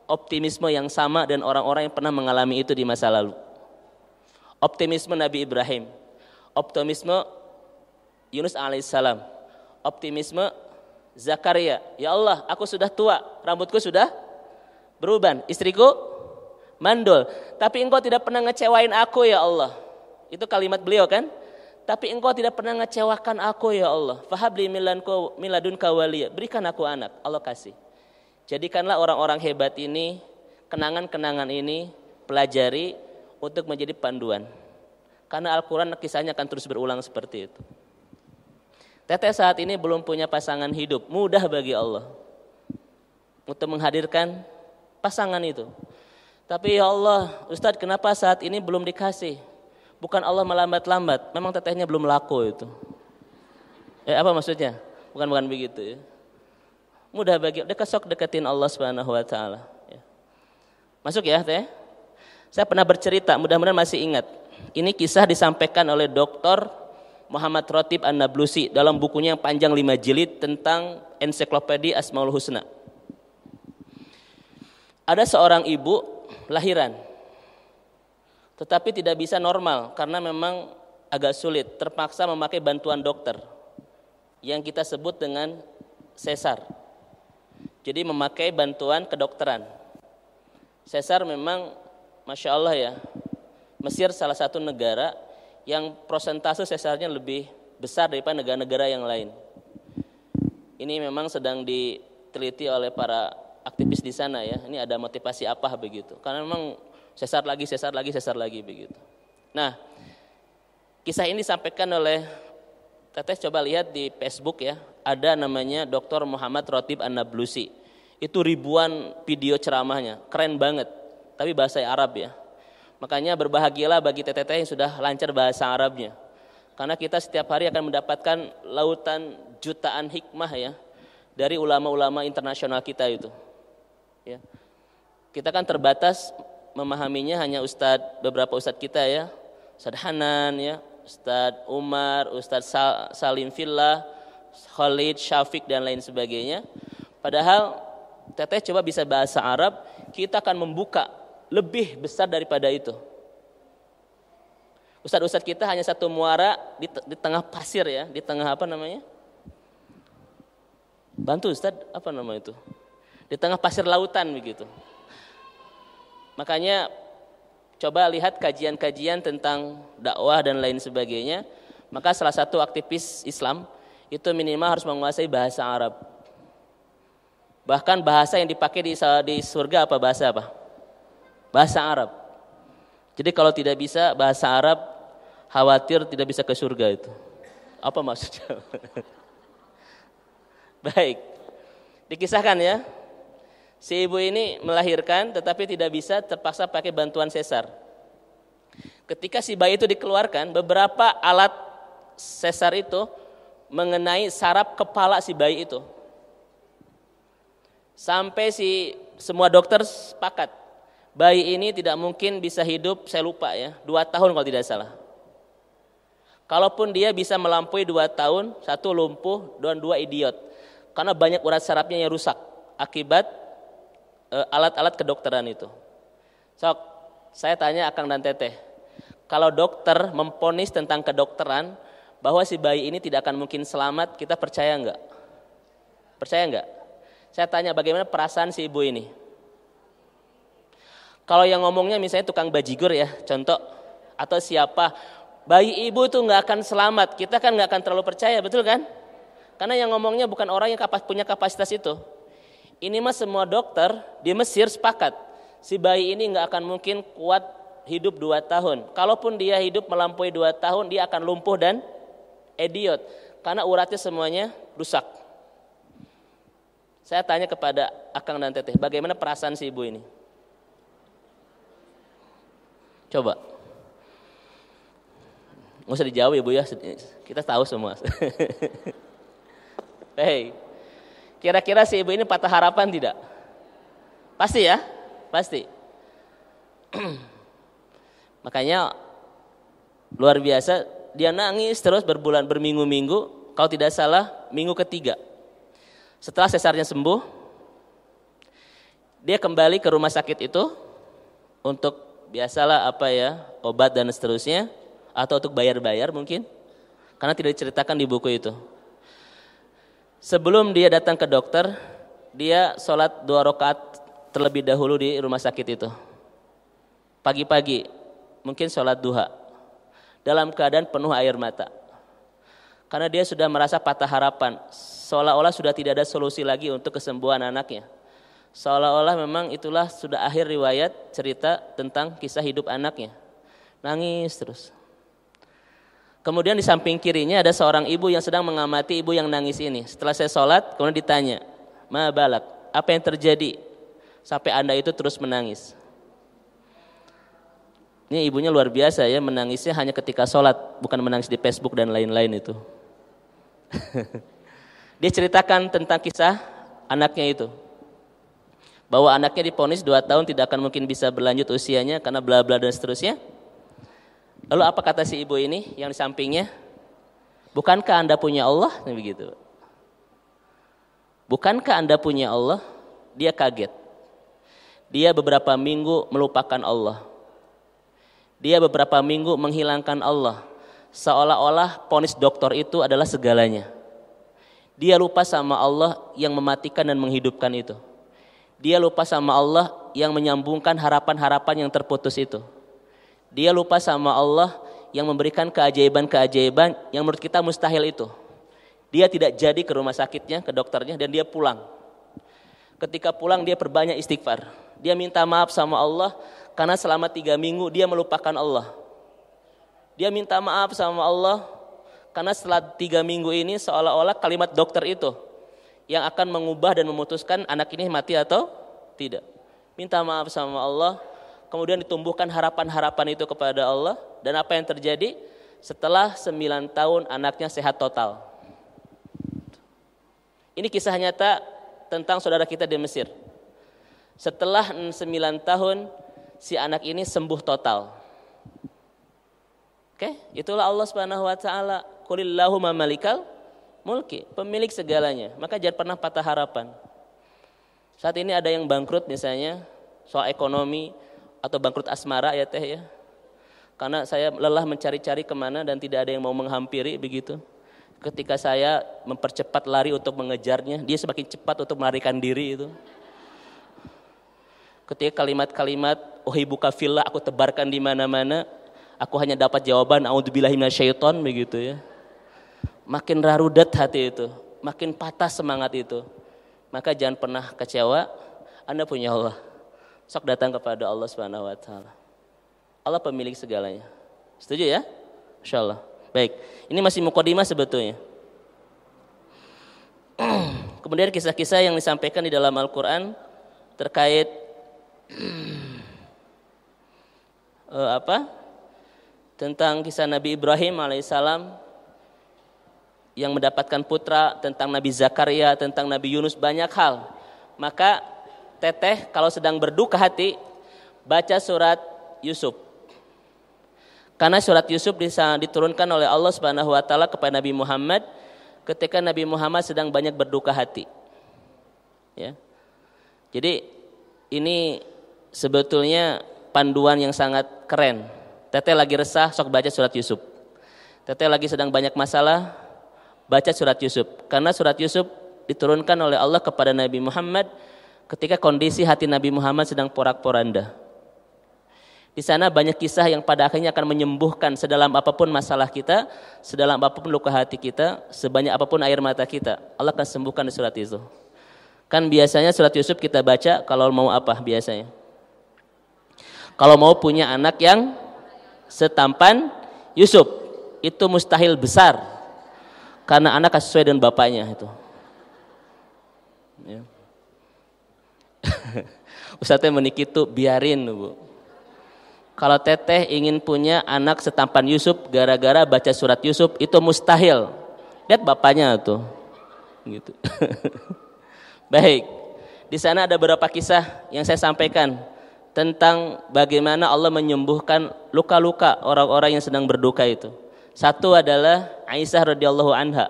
optimisme yang sama dan orang-orang yang pernah mengalami itu di masa lalu. Optimisme Nabi Ibrahim, optimisme Yunus alaihissalam, optimisme Zakaria, "Ya Allah, aku sudah tua, rambutku sudah beruban, istriku mandul, tapi engkau tidak pernah ngecewain aku ya Allah." Itu kalimat beliau kan? Tapi engkau tidak pernah ngecewakan aku ya Allah. Fahabli milanku miladun kawaliya. Berikan aku anak. Allah kasih. Jadikanlah orang-orang hebat ini, kenangan-kenangan ini, pelajari untuk menjadi panduan. Karena Al-Quran kisahnya akan terus berulang seperti itu. Teteh saat ini belum punya pasangan hidup, mudah bagi Allah untuk menghadirkan pasangan itu. Tapi ya Allah, Ustadz kenapa saat ini belum dikasih? Bukan Allah melambat-lambat, memang tetehnya belum laku itu. Eh, apa maksudnya? Bukan bukan begitu ya. Mudah bagi dekat deketin Allah Subhanahu wa taala. Ya. Masuk ya, Teh. Saya pernah bercerita, mudah-mudahan masih ingat. Ini kisah disampaikan oleh dokter. Muhammad Rotib An-Nablusi dalam bukunya yang panjang lima jilid tentang ensiklopedia Asmaul Husna. Ada seorang ibu lahiran tetapi tidak bisa normal karena memang agak sulit, terpaksa memakai bantuan dokter yang kita sebut dengan sesar. Jadi memakai bantuan kedokteran. Sesar memang Masya Allah ya, Mesir salah satu negara yang prosentase sesarnya lebih besar daripada negara-negara yang lain. Ini memang sedang diteliti oleh para aktivis di sana ya. Ini ada motivasi apa begitu? Karena memang sesar lagi, sesar lagi, sesar lagi begitu. Nah, kisah ini disampaikan oleh Teteh coba lihat di Facebook ya. Ada namanya Dr. Muhammad Rotib an Itu ribuan video ceramahnya, keren banget. Tapi bahasa Arab ya, Makanya berbahagialah bagi teteh yang sudah lancar bahasa Arabnya. Karena kita setiap hari akan mendapatkan lautan jutaan hikmah ya dari ulama-ulama internasional kita itu. Ya. Kita kan terbatas memahaminya hanya Ustad beberapa Ustad kita ya. Ustadz Hanan ya, Ustad Umar, Ustadz Salim Villa, Khalid, Syafiq dan lain sebagainya. Padahal teteh coba bisa bahasa Arab, kita akan membuka lebih besar daripada itu. Ustadz-ustadz kita hanya satu muara di, di tengah pasir ya, di tengah apa namanya? Bantu Ustadz, apa nama itu? Di tengah pasir lautan begitu. Makanya coba lihat kajian-kajian tentang dakwah dan lain sebagainya. Maka salah satu aktivis Islam itu minimal harus menguasai bahasa Arab. Bahkan bahasa yang dipakai di, di surga apa bahasa apa? bahasa Arab. Jadi kalau tidak bisa bahasa Arab, khawatir tidak bisa ke surga itu. Apa maksudnya? [LAUGHS] Baik. Dikisahkan ya. Si ibu ini melahirkan tetapi tidak bisa terpaksa pakai bantuan sesar. Ketika si bayi itu dikeluarkan, beberapa alat sesar itu mengenai sarap kepala si bayi itu. Sampai si semua dokter sepakat bayi ini tidak mungkin bisa hidup, saya lupa ya, dua tahun kalau tidak salah. Kalaupun dia bisa melampaui dua tahun, satu lumpuh dan dua idiot. Karena banyak urat sarafnya yang rusak akibat eh, alat-alat e, kedokteran itu. Sok, saya tanya Akang dan Teteh, kalau dokter memponis tentang kedokteran bahwa si bayi ini tidak akan mungkin selamat, kita percaya enggak? Percaya enggak? Saya tanya bagaimana perasaan si ibu ini? Kalau yang ngomongnya misalnya tukang bajigur ya, contoh atau siapa bayi ibu itu nggak akan selamat. Kita kan nggak akan terlalu percaya, betul kan? Karena yang ngomongnya bukan orang yang kapas, punya kapasitas itu. Ini mah semua dokter di Mesir sepakat. Si bayi ini nggak akan mungkin kuat hidup dua tahun. Kalaupun dia hidup melampaui dua tahun, dia akan lumpuh dan idiot. Karena uratnya semuanya rusak. Saya tanya kepada Akang dan Teteh, bagaimana perasaan si ibu ini? Coba. Nggak usah dijawab ya Bu ya, kita tahu semua. [LAUGHS] Hei, kira-kira si ibu ini patah harapan tidak? Pasti ya, pasti. [CLEARS THROAT] Makanya luar biasa, dia nangis terus berbulan berminggu-minggu. Kalau tidak salah, minggu ketiga. Setelah sesarnya sembuh, dia kembali ke rumah sakit itu untuk biasalah apa ya obat dan seterusnya atau untuk bayar-bayar mungkin karena tidak diceritakan di buku itu. Sebelum dia datang ke dokter, dia sholat dua rakaat terlebih dahulu di rumah sakit itu. Pagi-pagi, mungkin sholat duha. Dalam keadaan penuh air mata. Karena dia sudah merasa patah harapan. Seolah-olah sudah tidak ada solusi lagi untuk kesembuhan anaknya seolah-olah memang itulah sudah akhir riwayat cerita tentang kisah hidup anaknya. Nangis terus. Kemudian di samping kirinya ada seorang ibu yang sedang mengamati ibu yang nangis ini. Setelah saya sholat, kemudian ditanya, Ma balak, apa yang terjadi sampai anda itu terus menangis? Ini ibunya luar biasa ya, menangisnya hanya ketika sholat, bukan menangis di Facebook dan lain-lain itu. [LAUGHS] Dia ceritakan tentang kisah anaknya itu bahwa anaknya diponis dua tahun tidak akan mungkin bisa berlanjut usianya karena bla bla dan seterusnya. Lalu apa kata si ibu ini yang di sampingnya? Bukankah Anda punya Allah? begitu. Bukankah Anda punya Allah? Dia kaget. Dia beberapa minggu melupakan Allah. Dia beberapa minggu menghilangkan Allah. Seolah-olah ponis doktor itu adalah segalanya. Dia lupa sama Allah yang mematikan dan menghidupkan itu. Dia lupa sama Allah yang menyambungkan harapan-harapan yang terputus itu. Dia lupa sama Allah yang memberikan keajaiban-keajaiban yang menurut kita mustahil itu. Dia tidak jadi ke rumah sakitnya, ke dokternya, dan dia pulang. Ketika pulang dia perbanyak istighfar. Dia minta maaf sama Allah karena selama tiga minggu dia melupakan Allah. Dia minta maaf sama Allah karena setelah tiga minggu ini seolah-olah kalimat dokter itu yang akan mengubah dan memutuskan anak ini mati atau tidak. Minta maaf sama Allah, kemudian ditumbuhkan harapan-harapan itu kepada Allah dan apa yang terjadi setelah sembilan tahun anaknya sehat total. Ini kisah nyata tentang saudara kita di Mesir. Setelah sembilan tahun si anak ini sembuh total. Oke, itulah Allah Subhanahu wa taala. qulillahu malikal mulki, pemilik segalanya. Maka jangan pernah patah harapan. Saat ini ada yang bangkrut misalnya soal ekonomi atau bangkrut asmara ya teh ya. Karena saya lelah mencari-cari kemana dan tidak ada yang mau menghampiri begitu. Ketika saya mempercepat lari untuk mengejarnya, dia semakin cepat untuk melarikan diri itu. Ketika kalimat-kalimat oh ibu kafillah aku tebarkan di mana-mana, aku hanya dapat jawaban audzubillahimna syaiton begitu ya makin rarudet hati itu, makin patah semangat itu. Maka jangan pernah kecewa, Anda punya Allah. Sok datang kepada Allah Subhanahu wa taala. Allah pemilik segalanya. Setuju ya? Insya Allah. Baik, ini masih mukadimah sebetulnya. [CLEARS THROAT] Kemudian kisah-kisah yang disampaikan di dalam Al-Qur'an terkait [CLEARS THROAT] eh, apa? Tentang kisah Nabi Ibrahim alaihissalam yang mendapatkan putra, tentang Nabi Zakaria, tentang Nabi Yunus, banyak hal. Maka teteh kalau sedang berduka hati, baca surat Yusuf. Karena surat Yusuf diturunkan oleh Allah Subhanahu wa taala kepada Nabi Muhammad ketika Nabi Muhammad sedang banyak berduka hati. Ya. Jadi ini sebetulnya panduan yang sangat keren. Teteh lagi resah, sok baca surat Yusuf. Teteh lagi sedang banyak masalah, baca surat Yusuf karena surat Yusuf diturunkan oleh Allah kepada Nabi Muhammad ketika kondisi hati Nabi Muhammad sedang porak-poranda. Di sana banyak kisah yang pada akhirnya akan menyembuhkan sedalam apapun masalah kita, sedalam apapun luka hati kita, sebanyak apapun air mata kita. Allah akan sembuhkan di surat itu. Kan biasanya surat Yusuf kita baca kalau mau apa biasanya? Kalau mau punya anak yang setampan Yusuf, itu mustahil besar karena anak sesuai dengan bapaknya itu. Ya. [LAUGHS] Ustadznya menik itu biarin bu. Kalau teteh ingin punya anak setampan Yusuf gara-gara baca surat Yusuf itu mustahil. Lihat bapaknya tuh. Gitu. [LAUGHS] Baik. Di sana ada beberapa kisah yang saya sampaikan tentang bagaimana Allah menyembuhkan luka-luka orang-orang yang sedang berduka itu. Satu adalah Aisyah radhiyallahu anha.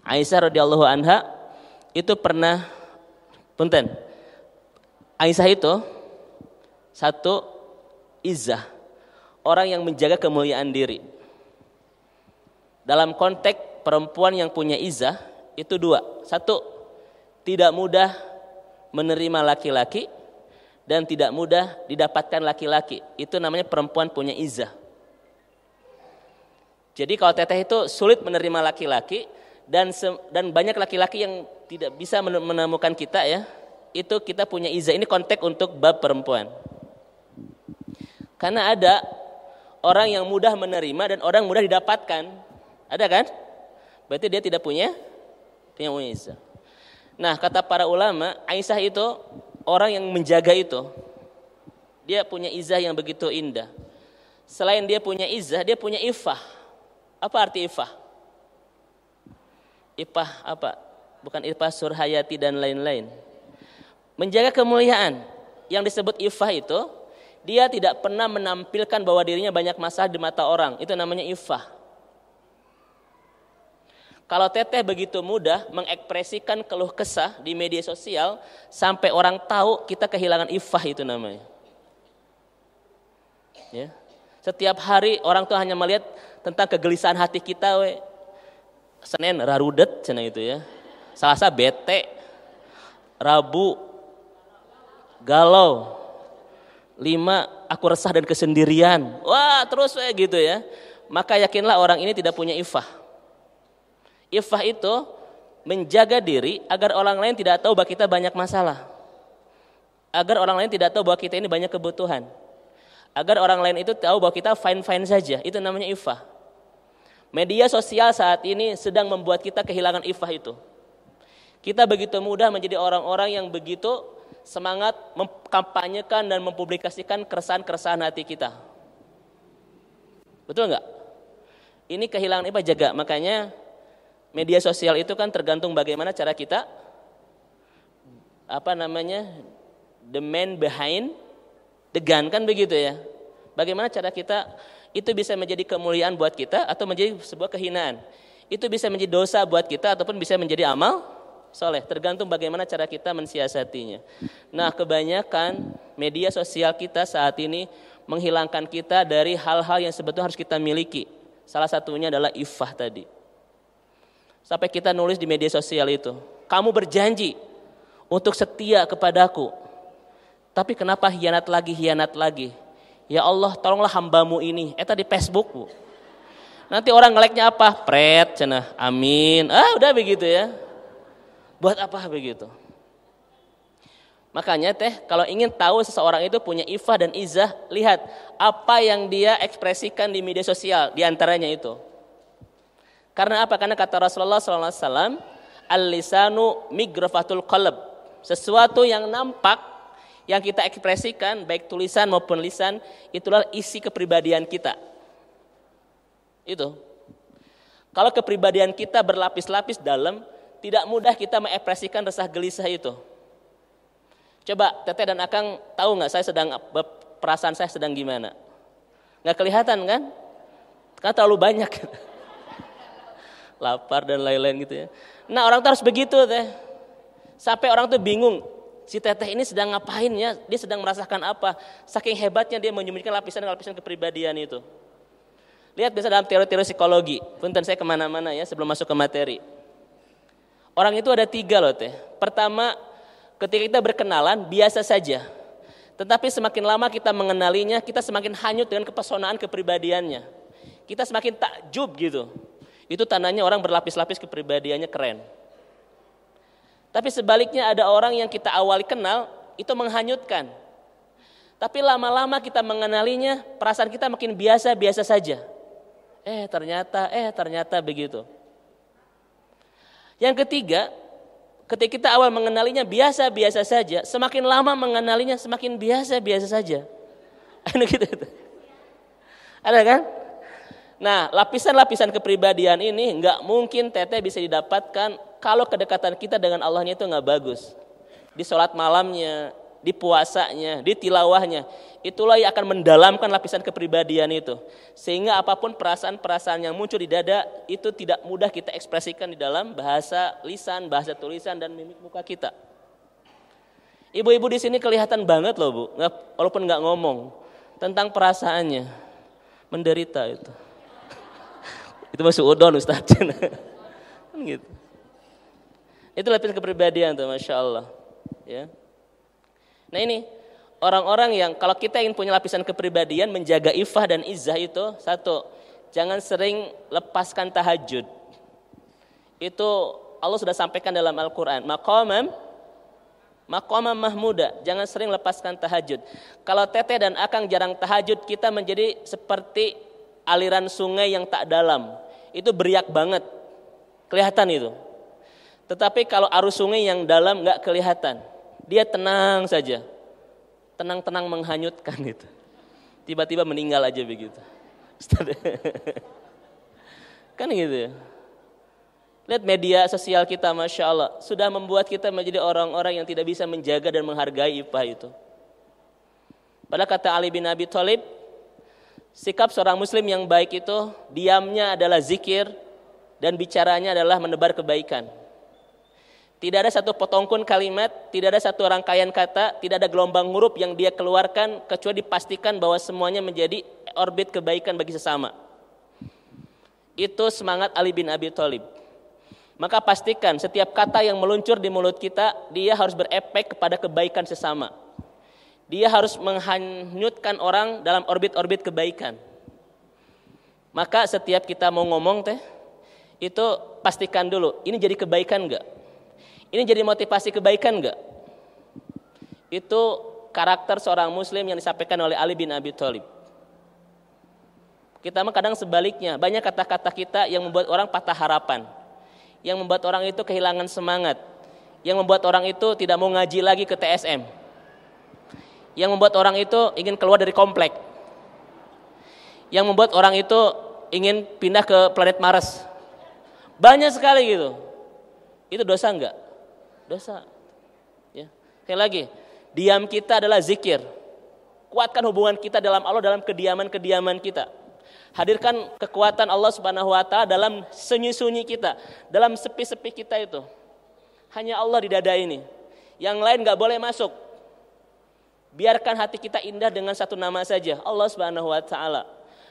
Aisyah radhiyallahu anha itu pernah punten. Aisyah itu satu izah, orang yang menjaga kemuliaan diri. Dalam konteks perempuan yang punya izah itu dua. Satu, tidak mudah menerima laki-laki dan tidak mudah didapatkan laki-laki. Itu namanya perempuan punya izah. Jadi kalau teteh itu sulit menerima laki-laki dan dan banyak laki-laki yang tidak bisa menemukan kita ya. Itu kita punya izah Ini konteks untuk bab perempuan. Karena ada orang yang mudah menerima dan orang mudah didapatkan. Ada kan? Berarti dia tidak punya punya izah. Nah, kata para ulama, Aisyah itu orang yang menjaga itu. Dia punya izah yang begitu indah. Selain dia punya izah, dia punya ifah apa arti ifah? Ifah apa? Bukan ifah surhayati dan lain-lain. Menjaga kemuliaan yang disebut ifah itu dia tidak pernah menampilkan bahwa dirinya banyak masalah di mata orang. Itu namanya ifah. Kalau teteh begitu mudah mengekspresikan keluh kesah di media sosial sampai orang tahu kita kehilangan ifah itu namanya. Ya. Setiap hari orang tuh hanya melihat tentang kegelisahan hati kita. We. Senin rarudet cina itu ya. Selasa bete. Rabu galau. Lima aku resah dan kesendirian. Wah terus we, gitu ya. Maka yakinlah orang ini tidak punya ifah. Ifah itu menjaga diri agar orang lain tidak tahu bahwa kita banyak masalah. Agar orang lain tidak tahu bahwa kita ini banyak kebutuhan agar orang lain itu tahu bahwa kita fine-fine saja. Itu namanya ifah. Media sosial saat ini sedang membuat kita kehilangan ifah itu. Kita begitu mudah menjadi orang-orang yang begitu semangat mengkampanyekan dan mempublikasikan keresahan-keresahan hati kita. Betul nggak? Ini kehilangan ifah jaga. Makanya media sosial itu kan tergantung bagaimana cara kita apa namanya the man behind degan kan begitu ya. Bagaimana cara kita itu bisa menjadi kemuliaan buat kita atau menjadi sebuah kehinaan. Itu bisa menjadi dosa buat kita ataupun bisa menjadi amal soleh. Tergantung bagaimana cara kita mensiasatinya. Nah kebanyakan media sosial kita saat ini menghilangkan kita dari hal-hal yang sebetulnya harus kita miliki. Salah satunya adalah ifah tadi. Sampai kita nulis di media sosial itu. Kamu berjanji untuk setia kepadaku tapi kenapa hianat lagi, hianat lagi? Ya Allah, tolonglah hambamu ini. Eta eh, di Facebook, Bu. Nanti orang like nya apa? Pret, cenah. Amin. Ah, udah begitu ya. Buat apa begitu? Makanya teh, kalau ingin tahu seseorang itu punya ifah dan izah, lihat apa yang dia ekspresikan di media sosial, diantaranya itu. Karena apa? Karena kata Rasulullah SAW, al-lisanu migrafatul qalb. Sesuatu yang nampak yang kita ekspresikan baik tulisan maupun lisan itulah isi kepribadian kita. Itu. Kalau kepribadian kita berlapis-lapis dalam, tidak mudah kita mengekspresikan resah gelisah itu. Coba Teteh dan Akang tahu nggak saya sedang perasaan saya sedang gimana? Nggak kelihatan kan? Karena terlalu banyak. [LAUGHS] Lapar dan lain-lain gitu ya. Nah orang terus begitu teh. Sampai orang tuh bingung, si teteh ini sedang ngapain ya, dia sedang merasakan apa. Saking hebatnya dia menyembunyikan lapisan-lapisan kepribadian itu. Lihat biasa dalam teori-teori psikologi, punten saya kemana-mana ya sebelum masuk ke materi. Orang itu ada tiga loh teh. Pertama, ketika kita berkenalan biasa saja. Tetapi semakin lama kita mengenalinya, kita semakin hanyut dengan kepesonaan kepribadiannya. Kita semakin takjub gitu. Itu tandanya orang berlapis-lapis kepribadiannya keren. Tapi sebaliknya ada orang yang kita awali kenal itu menghanyutkan. Tapi lama-lama kita mengenalinya, perasaan kita makin biasa-biasa saja. Eh ternyata, eh ternyata begitu. Yang ketiga, ketika kita awal mengenalinya biasa-biasa saja, semakin lama mengenalinya semakin biasa-biasa saja. [LAUGHS] gitu, gitu. Ada kan? Nah, lapisan-lapisan kepribadian ini nggak mungkin teteh bisa didapatkan kalau kedekatan kita dengan Allahnya itu nggak bagus. Di sholat malamnya, di puasanya, di tilawahnya. Itulah yang akan mendalamkan lapisan kepribadian itu. Sehingga apapun perasaan-perasaan yang muncul di dada, itu tidak mudah kita ekspresikan di dalam bahasa lisan, bahasa tulisan, dan mimik muka kita. Ibu-ibu di sini kelihatan banget loh bu, walaupun nggak ngomong tentang perasaannya, menderita itu. [LAUGHS] itu masuk udon Ustaz. [LAUGHS] Kan gitu. Itu lapis kepribadian tuh, masya Allah. Ya. Nah ini orang-orang yang kalau kita ingin punya lapisan kepribadian menjaga ifah dan izah itu satu jangan sering lepaskan tahajud. Itu Allah sudah sampaikan dalam Al-Quran. Makomam Makomam mahmuda, jangan sering lepaskan tahajud. Kalau teteh dan akang jarang tahajud, kita menjadi seperti aliran sungai yang tak dalam. Itu beriak banget. Kelihatan itu. Tetapi kalau arus sungai yang dalam nggak kelihatan, dia tenang saja, tenang-tenang menghanyutkan [LAUGHS] itu. Tiba-tiba meninggal aja begitu. [LAUGHS] kan gitu ya. Lihat media sosial kita, masya Allah, sudah membuat kita menjadi orang-orang yang tidak bisa menjaga dan menghargai IPA itu. Pada kata Ali bin Abi Thalib, sikap seorang Muslim yang baik itu diamnya adalah zikir dan bicaranya adalah menebar kebaikan. Tidak ada satu potongkun kalimat, tidak ada satu rangkaian kata, tidak ada gelombang huruf yang dia keluarkan kecuali dipastikan bahwa semuanya menjadi orbit kebaikan bagi sesama. Itu semangat Ali bin Abi Thalib. Maka pastikan setiap kata yang meluncur di mulut kita, dia harus berefek kepada kebaikan sesama. Dia harus menghanyutkan orang dalam orbit-orbit kebaikan. Maka setiap kita mau ngomong teh, itu pastikan dulu, ini jadi kebaikan enggak? Ini jadi motivasi kebaikan enggak? Itu karakter seorang muslim yang disampaikan oleh Ali bin Abi Thalib. Kita mah kadang sebaliknya, banyak kata-kata kita yang membuat orang patah harapan. Yang membuat orang itu kehilangan semangat. Yang membuat orang itu tidak mau ngaji lagi ke TSM. Yang membuat orang itu ingin keluar dari komplek. Yang membuat orang itu ingin pindah ke planet Mars. Banyak sekali gitu. Itu dosa enggak? dosa. Ya. Sekali lagi, diam kita adalah zikir. Kuatkan hubungan kita dalam Allah dalam kediaman-kediaman kita. Hadirkan kekuatan Allah Subhanahu wa taala dalam sunyi-sunyi kita, dalam sepi-sepi kita itu. Hanya Allah di dada ini. Yang lain nggak boleh masuk. Biarkan hati kita indah dengan satu nama saja, Allah Subhanahu wa taala.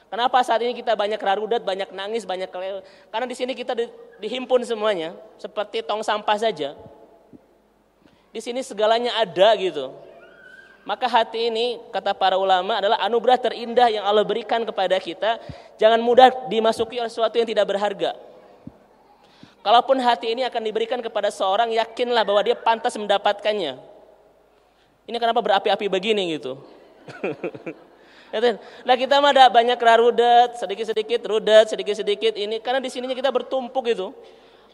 Kenapa saat ini kita banyak rarudat, banyak nangis, banyak kelel? Karena di sini kita di, dihimpun semuanya, seperti tong sampah saja. Di sini segalanya ada gitu. Maka hati ini, kata para ulama, adalah anugerah terindah yang Allah berikan kepada kita. Jangan mudah dimasuki oleh sesuatu yang tidak berharga. Kalaupun hati ini akan diberikan kepada seorang, yakinlah bahwa dia pantas mendapatkannya. Ini kenapa berapi-api begini gitu. Nah [LAUGHS] kita mah ada banyak rarudet, sedikit-sedikit rudet, sedikit-sedikit ini. Karena di sininya kita bertumpuk gitu.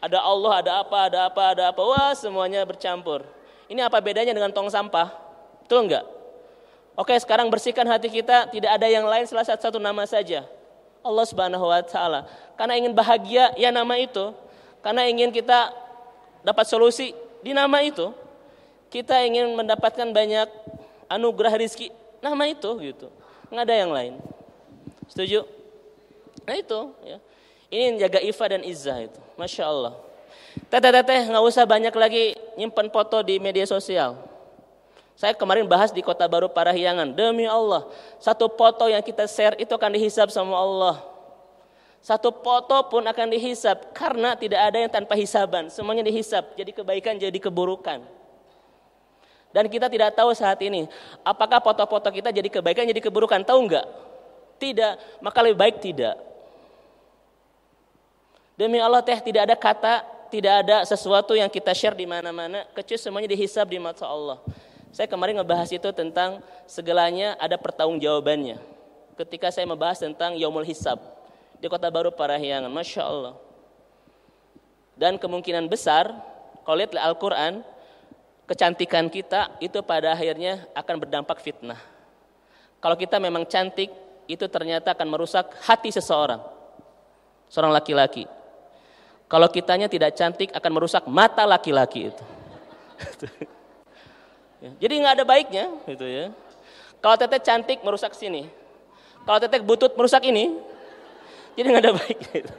Ada Allah, ada apa, ada apa, ada apa. Wah semuanya bercampur. Ini apa bedanya dengan tong sampah? Betul enggak? Oke, sekarang bersihkan hati kita, tidak ada yang lain salah satu nama saja. Allah Subhanahu wa taala. Karena ingin bahagia ya nama itu. Karena ingin kita dapat solusi di nama itu. Kita ingin mendapatkan banyak anugerah rizki nama itu gitu. Nggak ada yang lain. Setuju? Nah itu ya. Ini yang jaga ifa dan izzah itu. Masya Allah. Teteh-teteh nggak usah banyak lagi nyimpen foto di media sosial. Saya kemarin bahas di Kota Baru Parahyangan. Demi Allah, satu foto yang kita share itu akan dihisap sama Allah. Satu foto pun akan dihisap karena tidak ada yang tanpa hisaban. Semuanya dihisap. Jadi kebaikan jadi keburukan. Dan kita tidak tahu saat ini apakah foto-foto kita jadi kebaikan jadi keburukan. Tahu nggak? Tidak. Maka lebih baik tidak. Demi Allah teh tidak ada kata tidak ada sesuatu yang kita share di mana-mana, kecil semuanya dihisab di mata Allah. Saya kemarin ngebahas itu tentang segalanya ada pertanggungjawabannya. Ketika saya membahas tentang Yomul Hisab di Kota Baru Parahyangan, masya Allah. Dan kemungkinan besar, kalau lihat Al-Quran, kecantikan kita itu pada akhirnya akan berdampak fitnah. Kalau kita memang cantik, itu ternyata akan merusak hati seseorang, seorang laki-laki kalau kitanya tidak cantik akan merusak mata laki-laki itu. Ya, jadi nggak ada baiknya gitu ya. Kalau teteh cantik merusak sini. Kalau teteh butut merusak ini. Jadi nggak ada baik. Gitu.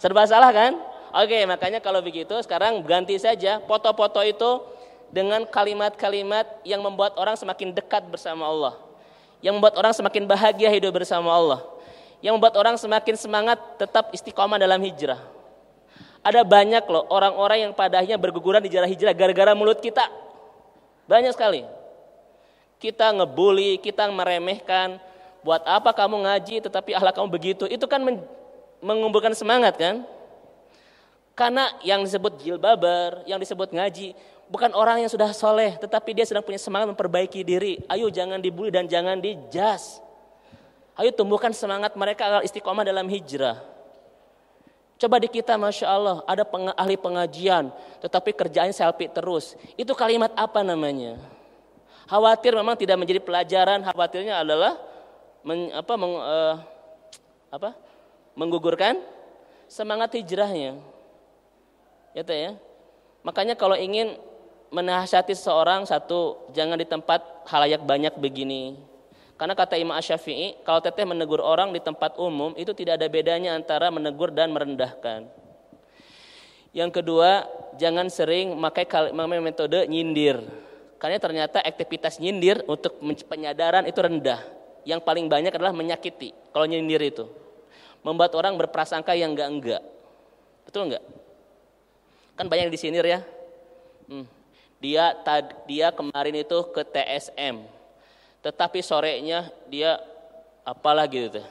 Serba salah kan? Oke, makanya kalau begitu sekarang ganti saja foto-foto itu dengan kalimat-kalimat yang membuat orang semakin dekat bersama Allah. Yang membuat orang semakin bahagia hidup bersama Allah yang membuat orang semakin semangat tetap istiqomah dalam hijrah. Ada banyak loh orang-orang yang padahnya berguguran di jalan hijrah gara-gara mulut kita. Banyak sekali. Kita ngebully, kita meremehkan. Buat apa kamu ngaji tetapi akhlak kamu begitu? Itu kan mengumpulkan semangat kan? Karena yang disebut jilbabar, yang disebut ngaji, bukan orang yang sudah soleh, tetapi dia sedang punya semangat memperbaiki diri. Ayo jangan dibully dan jangan dijas. Ayo tumbuhkan semangat mereka agar istiqomah dalam hijrah. Coba di kita Masya Allah ada peng, ahli pengajian tetapi kerjaan selfie terus. Itu kalimat apa namanya? Khawatir memang tidak menjadi pelajaran, khawatirnya adalah men, apa, meng, uh, apa, menggugurkan semangat hijrahnya. Gitu ya. Makanya kalau ingin menasihati seorang satu jangan di tempat halayak banyak begini karena kata Imam Asyafi'i, kalau teteh menegur orang di tempat umum, itu tidak ada bedanya antara menegur dan merendahkan. Yang kedua, jangan sering memakai, metode nyindir. Karena ternyata aktivitas nyindir untuk penyadaran itu rendah. Yang paling banyak adalah menyakiti kalau nyindir itu. Membuat orang berprasangka yang enggak-enggak. Betul enggak? Kan banyak di sini ya. Hmm. Dia tad, dia kemarin itu ke TSM, tetapi sorenya dia apalah gitu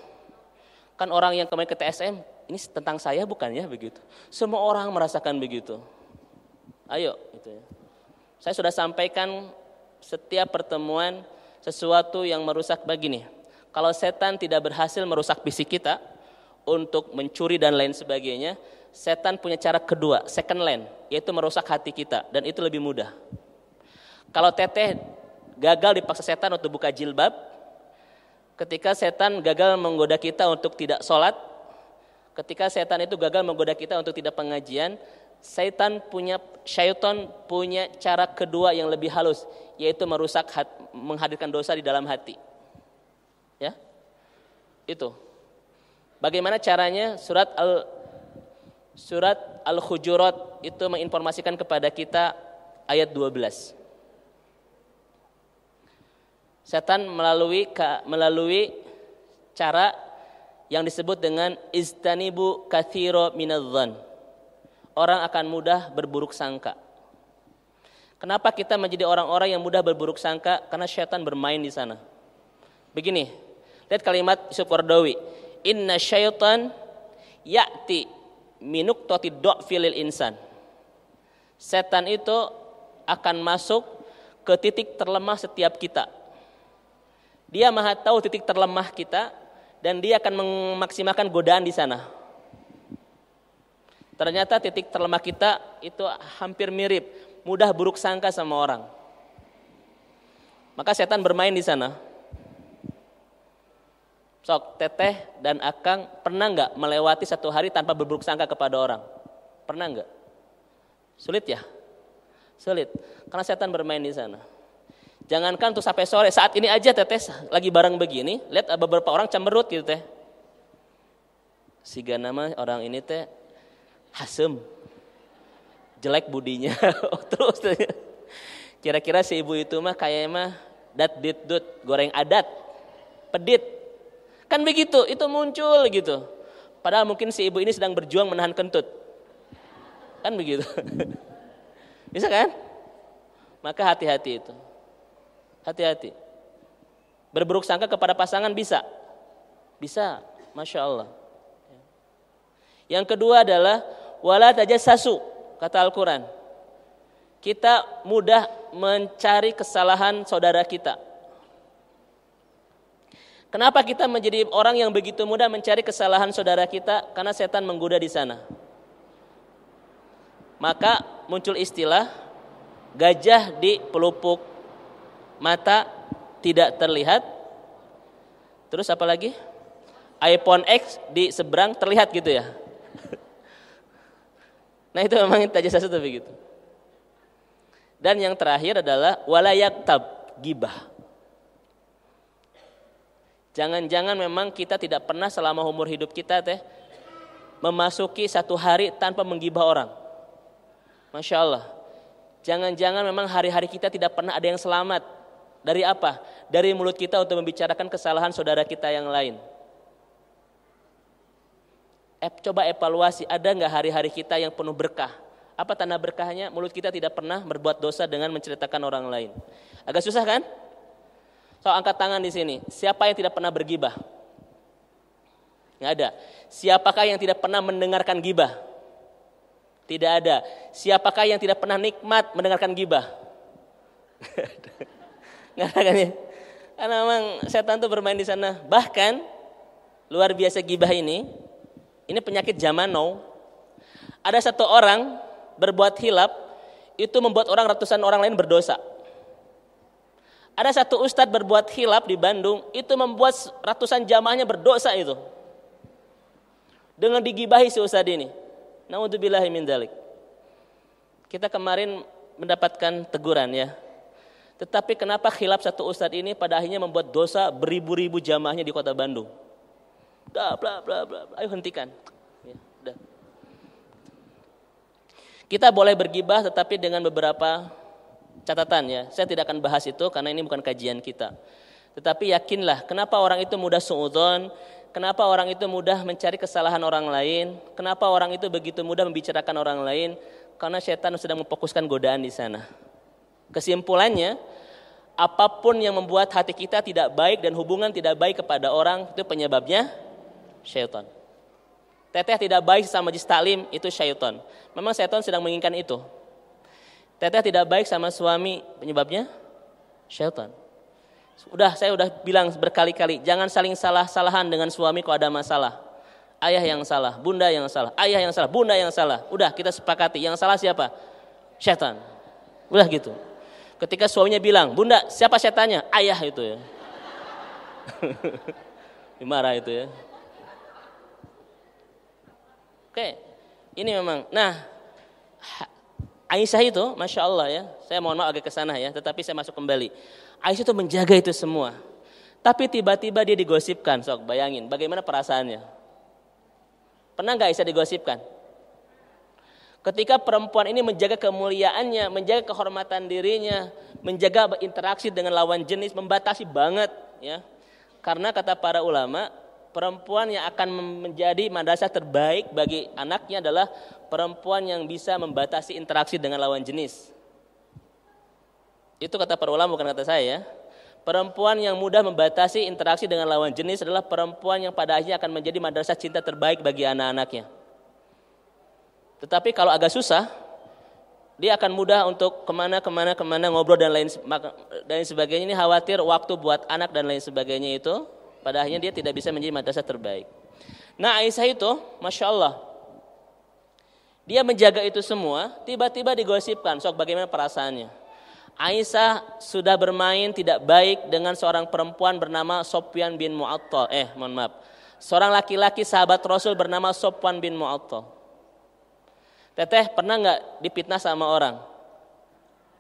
Kan orang yang kemarin ke TSM, ini tentang saya bukan ya begitu. Semua orang merasakan begitu. Ayo gitu ya. Saya sudah sampaikan setiap pertemuan sesuatu yang merusak begini. Kalau setan tidak berhasil merusak fisik kita untuk mencuri dan lain sebagainya, setan punya cara kedua, second line, yaitu merusak hati kita dan itu lebih mudah. Kalau teteh gagal dipaksa setan untuk buka jilbab, ketika setan gagal menggoda kita untuk tidak sholat, ketika setan itu gagal menggoda kita untuk tidak pengajian, setan punya syaitan punya cara kedua yang lebih halus yaitu merusak hat, menghadirkan dosa di dalam hati ya itu bagaimana caranya surat al surat al hujurat itu menginformasikan kepada kita ayat 12 Setan melalui melalui cara yang disebut dengan istanibu kathiro minadzan. Orang akan mudah berburuk sangka. Kenapa kita menjadi orang-orang yang mudah berburuk sangka? Karena setan bermain di sana. Begini, lihat kalimat Yusuf Qardawi. Inna syaitan ya'ti minuk toti filil insan. Setan itu akan masuk ke titik terlemah setiap kita dia maha tahu titik terlemah kita dan dia akan memaksimalkan godaan di sana. Ternyata titik terlemah kita itu hampir mirip, mudah buruk sangka sama orang. Maka setan bermain di sana. Sok, teteh dan akang pernah nggak melewati satu hari tanpa berburuk sangka kepada orang? Pernah nggak? Sulit ya? Sulit, karena setan bermain di sana. Jangankan tuh sampai sore, saat ini aja teteh lagi bareng begini, lihat eh, beberapa orang cemberut gitu teh. Siga nama orang ini teh hasem, jelek budinya, [LAUGHS] oh, terus kira-kira si ibu itu mah kayak mah dat dit dut goreng adat, pedit, kan begitu, itu muncul gitu. Padahal mungkin si ibu ini sedang berjuang menahan kentut, kan begitu, [LAUGHS] bisa kan? Maka hati-hati itu. Hati-hati. Berburuk sangka kepada pasangan bisa. Bisa, Masya Allah. Yang kedua adalah wala tajassasu, kata Al-Quran. Kita mudah mencari kesalahan saudara kita. Kenapa kita menjadi orang yang begitu mudah mencari kesalahan saudara kita? Karena setan menggoda di sana. Maka muncul istilah gajah di pelupuk mata tidak terlihat. Terus apa lagi? iPhone X di seberang terlihat gitu ya. [LAUGHS] Nah itu memang tajam satu begitu. Dan yang terakhir adalah walayak tab gibah. Jangan-jangan memang kita tidak pernah selama umur hidup kita teh memasuki satu hari tanpa menggibah orang. Masya Allah. Jangan-jangan memang hari-hari kita tidak pernah ada yang selamat. Dari apa? Dari mulut kita untuk membicarakan kesalahan saudara kita yang lain. Eh, coba evaluasi, ada nggak hari-hari kita yang penuh berkah? Apa tanda berkahnya? Mulut kita tidak pernah berbuat dosa dengan menceritakan orang lain. Agak susah kan? So angkat tangan di sini. Siapa yang tidak pernah bergibah? Nggak ada. Siapakah yang tidak pernah mendengarkan gibah? Tidak ada. Siapakah yang tidak pernah nikmat mendengarkan gibah? [LAUGHS] ya. Karena memang setan tuh bermain di sana. Bahkan luar biasa gibah ini, ini penyakit zaman now. Ada satu orang berbuat hilap, itu membuat orang ratusan orang lain berdosa. Ada satu ustadz berbuat hilap di Bandung, itu membuat ratusan jamaahnya berdosa itu. Dengan digibahi si ustadz ini. Naudzubillahi min dalik. Kita kemarin mendapatkan teguran ya tetapi kenapa khilaf satu ustadz ini pada akhirnya membuat dosa beribu-ribu jamaahnya di kota Bandung? Dah, bla, bla, bla, Ayo hentikan. Ya, kita boleh bergibah tetapi dengan beberapa catatan ya. Saya tidak akan bahas itu karena ini bukan kajian kita. Tetapi yakinlah kenapa orang itu mudah suudzon, kenapa orang itu mudah mencari kesalahan orang lain, kenapa orang itu begitu mudah membicarakan orang lain karena setan sedang memfokuskan godaan di sana. Kesimpulannya, apapun yang membuat hati kita tidak baik dan hubungan tidak baik kepada orang itu penyebabnya syaitan. Teteh tidak baik sama jistalim itu syaitan. Memang syaitan sedang menginginkan itu. Teteh tidak baik sama suami penyebabnya syaitan. Udah saya udah bilang berkali-kali jangan saling salah-salahan dengan suami kalau ada masalah. Ayah yang salah, bunda yang salah, ayah yang salah, bunda yang salah. Udah kita sepakati yang salah siapa? Syaitan. Udah gitu. Ketika suaminya bilang, "Bunda, siapa tanya, Ayah itu ya. [LAUGHS] Marah itu ya. Oke, ini memang. Nah, Aisyah itu, masya Allah ya, saya mohon maaf agak ke sana ya, tetapi saya masuk kembali. Aisyah itu menjaga itu semua. Tapi tiba-tiba dia digosipkan, sok bayangin, bagaimana perasaannya? Pernah nggak Aisyah digosipkan? Ketika perempuan ini menjaga kemuliaannya, menjaga kehormatan dirinya, menjaga interaksi dengan lawan jenis, membatasi banget ya. Karena kata para ulama, perempuan yang akan menjadi madrasah terbaik bagi anaknya adalah perempuan yang bisa membatasi interaksi dengan lawan jenis. Itu kata para ulama bukan kata saya. Ya. Perempuan yang mudah membatasi interaksi dengan lawan jenis adalah perempuan yang pada akhirnya akan menjadi madrasah cinta terbaik bagi anak-anaknya. Tetapi kalau agak susah, dia akan mudah untuk kemana kemana kemana ngobrol dan lain dan lain sebagainya. Ini khawatir waktu buat anak dan lain sebagainya itu, pada akhirnya dia tidak bisa menjadi madrasah terbaik. Nah Aisyah itu, masya Allah, dia menjaga itu semua. Tiba-tiba digosipkan, sok bagaimana perasaannya? Aisyah sudah bermain tidak baik dengan seorang perempuan bernama Sopyan bin Mu'attal. Eh, mohon maaf. Seorang laki-laki sahabat Rasul bernama Sopwan bin Mu'attal. Teteh pernah nggak dipitnah sama orang?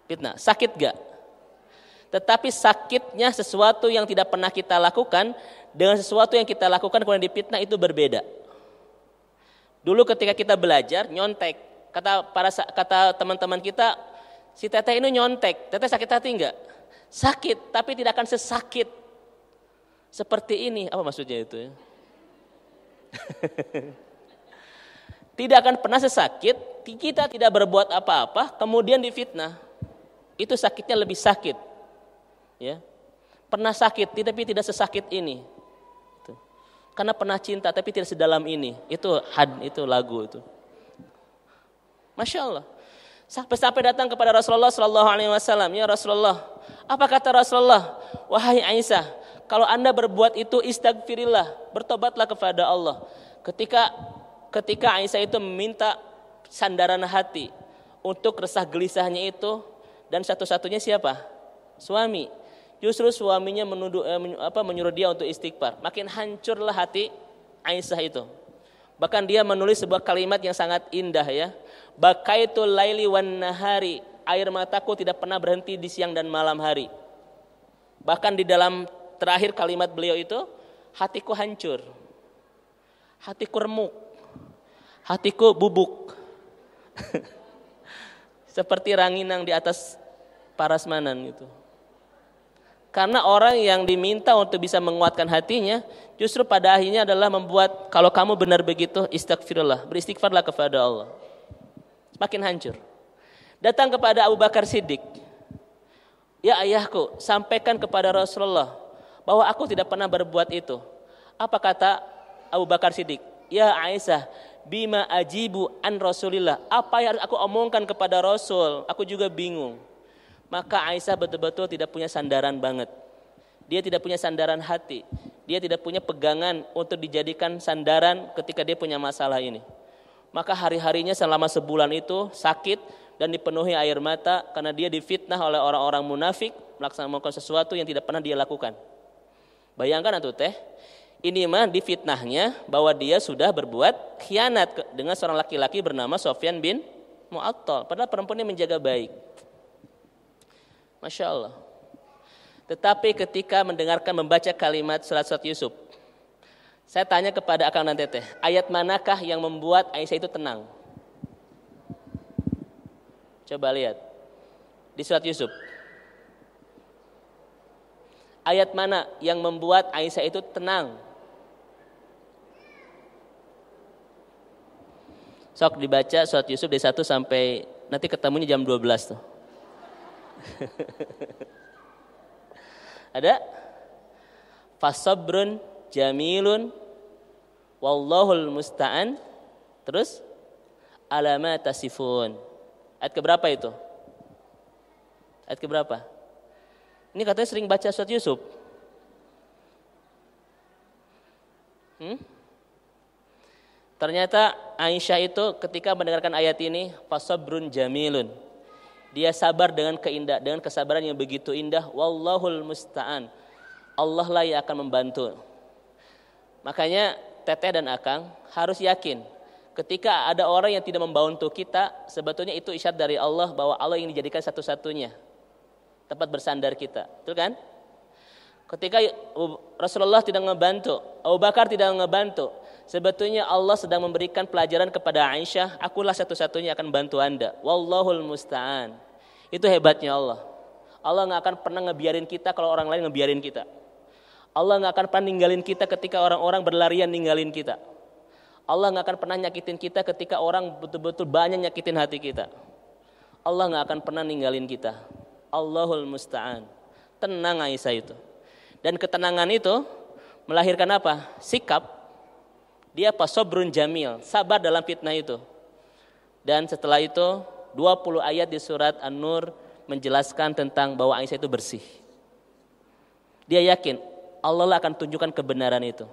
Fitnah, sakit gak? Tetapi sakitnya sesuatu yang tidak pernah kita lakukan dengan sesuatu yang kita lakukan kemudian dipitnah itu berbeda. Dulu ketika kita belajar nyontek, kata para kata teman-teman kita, si teteh ini nyontek. Teteh sakit hati enggak? Sakit, tapi tidak akan sesakit seperti ini. Apa maksudnya itu? Ya? [LAUGHS] Tidak akan pernah sesakit kita tidak berbuat apa-apa kemudian difitnah. Itu sakitnya lebih sakit. Ya. Pernah sakit tapi tidak sesakit ini. Karena pernah cinta tapi tidak sedalam ini. Itu had itu lagu itu. Masya Allah. Sampai-sampai datang kepada Rasulullah Shallallahu Alaihi Wasallam, ya Rasulullah, apa kata Rasulullah? Wahai Aisyah, kalau anda berbuat itu istighfirilah, bertobatlah kepada Allah. Ketika ketika Aisyah itu meminta sandaran hati untuk resah gelisahnya itu dan satu-satunya siapa? Suami. Justru suaminya menuduh, eh, apa, menyuruh dia untuk istighfar. Makin hancurlah hati Aisyah itu. Bahkan dia menulis sebuah kalimat yang sangat indah ya. Bakaitu laili wan nahari. Air mataku tidak pernah berhenti di siang dan malam hari. Bahkan di dalam terakhir kalimat beliau itu, hatiku hancur. Hatiku remuk hatiku bubuk. [LAUGHS] Seperti ranginang di atas parasmanan gitu. Karena orang yang diminta untuk bisa menguatkan hatinya, justru pada akhirnya adalah membuat kalau kamu benar begitu istighfirullah, beristighfarlah kepada Allah. Semakin hancur. Datang kepada Abu Bakar Siddiq. Ya ayahku, sampaikan kepada Rasulullah bahwa aku tidak pernah berbuat itu. Apa kata Abu Bakar Siddiq? Ya Aisyah, bima ajibu an Rasulillah. Apa yang harus aku omongkan kepada Rasul? Aku juga bingung. Maka Aisyah betul-betul tidak punya sandaran banget. Dia tidak punya sandaran hati. Dia tidak punya pegangan untuk dijadikan sandaran ketika dia punya masalah ini. Maka hari-harinya selama sebulan itu sakit dan dipenuhi air mata karena dia difitnah oleh orang-orang munafik melaksanakan sesuatu yang tidak pernah dia lakukan. Bayangkan atau teh, ini mah di fitnahnya bahwa dia sudah berbuat khianat dengan seorang laki-laki bernama Sofyan bin Mu'attal. Padahal perempuan ini menjaga baik. Masya Allah. Tetapi ketika mendengarkan membaca kalimat surat-surat Yusuf, saya tanya kepada Akang dan Teteh, ayat manakah yang membuat Aisyah itu tenang? Coba lihat. Di surat Yusuf. Ayat mana yang membuat Aisyah itu tenang? Sok dibaca surat Yusuf dari 1 sampai nanti ketemunya jam 12 tuh. Ada? Fasabrun jamilun wallahul musta'an terus alama tasifun. Ayat berapa itu? Ayat berapa? Ini katanya sering baca surat Yusuf. Hmm? Ternyata Aisyah itu ketika mendengarkan ayat ini fasabrun jamilun. Dia sabar dengan keindah dengan kesabaran yang begitu indah. Wallahul musta'an. Allah lah yang akan membantu. Makanya Teteh dan Akang harus yakin ketika ada orang yang tidak membantu kita, sebetulnya itu isyarat dari Allah bahwa Allah yang dijadikan satu-satunya tempat bersandar kita. Betul kan? Ketika Rasulullah tidak membantu, Abu Bakar tidak membantu, Sebetulnya Allah sedang memberikan pelajaran kepada Aisyah, akulah satu-satunya akan bantu Anda. Wallahul musta'an. Itu hebatnya Allah. Allah nggak akan pernah ngebiarin kita kalau orang lain ngebiarin kita. Allah nggak akan pernah ninggalin kita ketika orang-orang berlarian ninggalin kita. Allah nggak akan pernah nyakitin kita ketika orang betul-betul banyak nyakitin hati kita. Allah nggak akan pernah ninggalin kita. Allahul musta'an. Tenang Aisyah itu. Dan ketenangan itu melahirkan apa? Sikap dia apa? Sobrun jamil, sabar dalam fitnah itu. Dan setelah itu 20 ayat di surat An-Nur menjelaskan tentang bahwa Aisyah itu bersih. Dia yakin Allah akan tunjukkan kebenaran itu.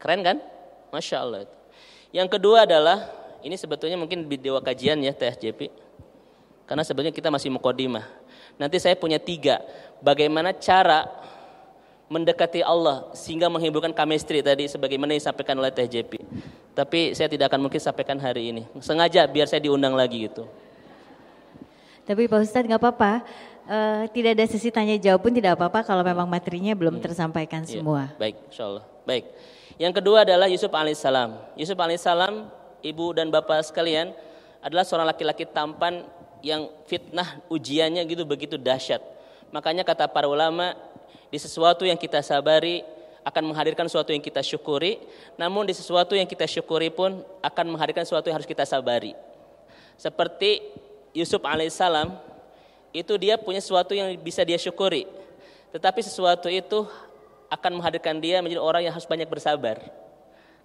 Keren kan? Masya Allah. Yang kedua adalah, ini sebetulnya mungkin di dewa kajian ya THJP. Karena sebetulnya kita masih mukodimah. Nanti saya punya tiga. Bagaimana cara mendekati Allah sehingga menghiburkan chemistry tadi sebagaimana disampaikan oleh Teh JP. Tapi saya tidak akan mungkin sampaikan hari ini. Sengaja biar saya diundang lagi gitu. Tapi Pak Ustadz nggak apa-apa. Uh, tidak ada sesi tanya jawab pun tidak apa-apa kalau memang materinya belum hmm. tersampaikan ya, semua. Baik, insya Allah. Baik. Yang kedua adalah Yusuf alaihissalam. Yusuf alaihissalam, ibu dan bapak sekalian adalah seorang laki-laki tampan yang fitnah ujiannya gitu begitu dahsyat. Makanya kata para ulama, di sesuatu yang kita sabari akan menghadirkan sesuatu yang kita syukuri, namun di sesuatu yang kita syukuri pun akan menghadirkan sesuatu yang harus kita sabari. Seperti Yusuf alaihissalam, itu dia punya sesuatu yang bisa dia syukuri, tetapi sesuatu itu akan menghadirkan dia menjadi orang yang harus banyak bersabar.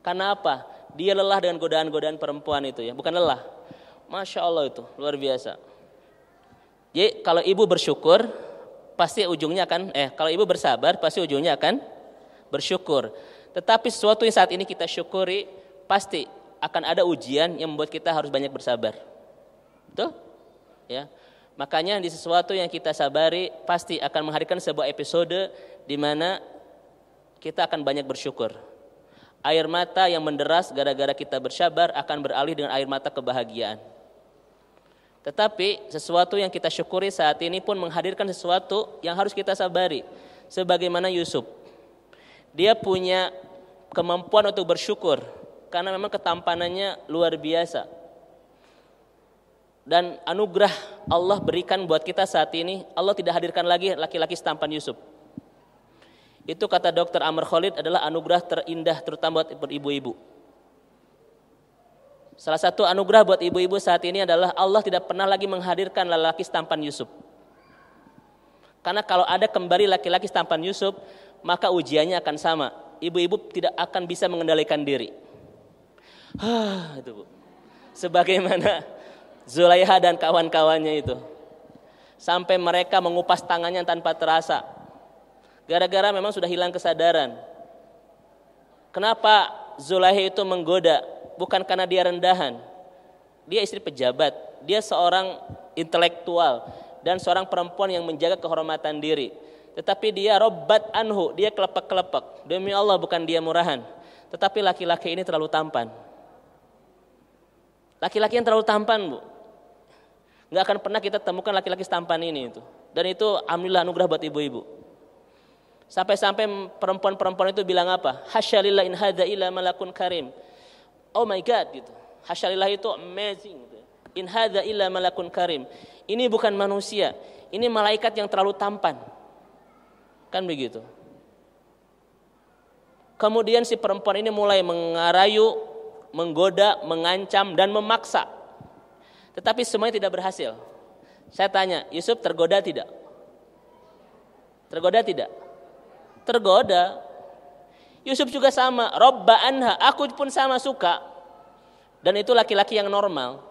Karena apa? Dia lelah dengan godaan-godaan perempuan itu ya, bukan lelah. Masya Allah itu, luar biasa. Jadi kalau ibu bersyukur, pasti ujungnya akan eh kalau ibu bersabar pasti ujungnya akan bersyukur. Tetapi sesuatu yang saat ini kita syukuri pasti akan ada ujian yang membuat kita harus banyak bersabar. Betul? Ya. Makanya di sesuatu yang kita sabari pasti akan menghadirkan sebuah episode di mana kita akan banyak bersyukur. Air mata yang menderas gara-gara kita bersabar akan beralih dengan air mata kebahagiaan. Tetapi sesuatu yang kita syukuri saat ini pun menghadirkan sesuatu yang harus kita sabari. Sebagaimana Yusuf. Dia punya kemampuan untuk bersyukur. Karena memang ketampanannya luar biasa. Dan anugerah Allah berikan buat kita saat ini, Allah tidak hadirkan lagi laki-laki setampan Yusuf. Itu kata dokter Amr Khalid adalah anugerah terindah terutama buat ibu-ibu. Salah satu anugerah buat ibu-ibu saat ini adalah Allah tidak pernah lagi menghadirkan lelaki stampan Yusuf. Karena kalau ada kembali laki-laki stampan Yusuf, maka ujiannya akan sama. Ibu-ibu tidak akan bisa mengendalikan diri. Hah, itu bu. Sebagaimana Zulaiha dan kawan-kawannya itu. Sampai mereka mengupas tangannya tanpa terasa. Gara-gara memang sudah hilang kesadaran. Kenapa Zulaiha itu menggoda? bukan karena dia rendahan. Dia istri pejabat, dia seorang intelektual dan seorang perempuan yang menjaga kehormatan diri. Tetapi dia robat anhu, dia kelepek-kelepek. Demi Allah bukan dia murahan. Tetapi laki-laki ini terlalu tampan. Laki-laki yang terlalu tampan, Bu. Nggak akan pernah kita temukan laki-laki tampan ini itu. Dan itu alhamdulillah anugerah buat ibu-ibu. Sampai-sampai perempuan-perempuan itu bilang apa? Hasyalillah in hadza illa malakun karim oh my god gitu hasyalillah itu amazing gitu. in hadza illa malakun karim ini bukan manusia ini malaikat yang terlalu tampan kan begitu kemudian si perempuan ini mulai mengarayu menggoda mengancam dan memaksa tetapi semuanya tidak berhasil saya tanya Yusuf tergoda tidak tergoda tidak tergoda Yusuf juga sama, robba anha, aku pun sama suka. Dan itu laki-laki yang normal.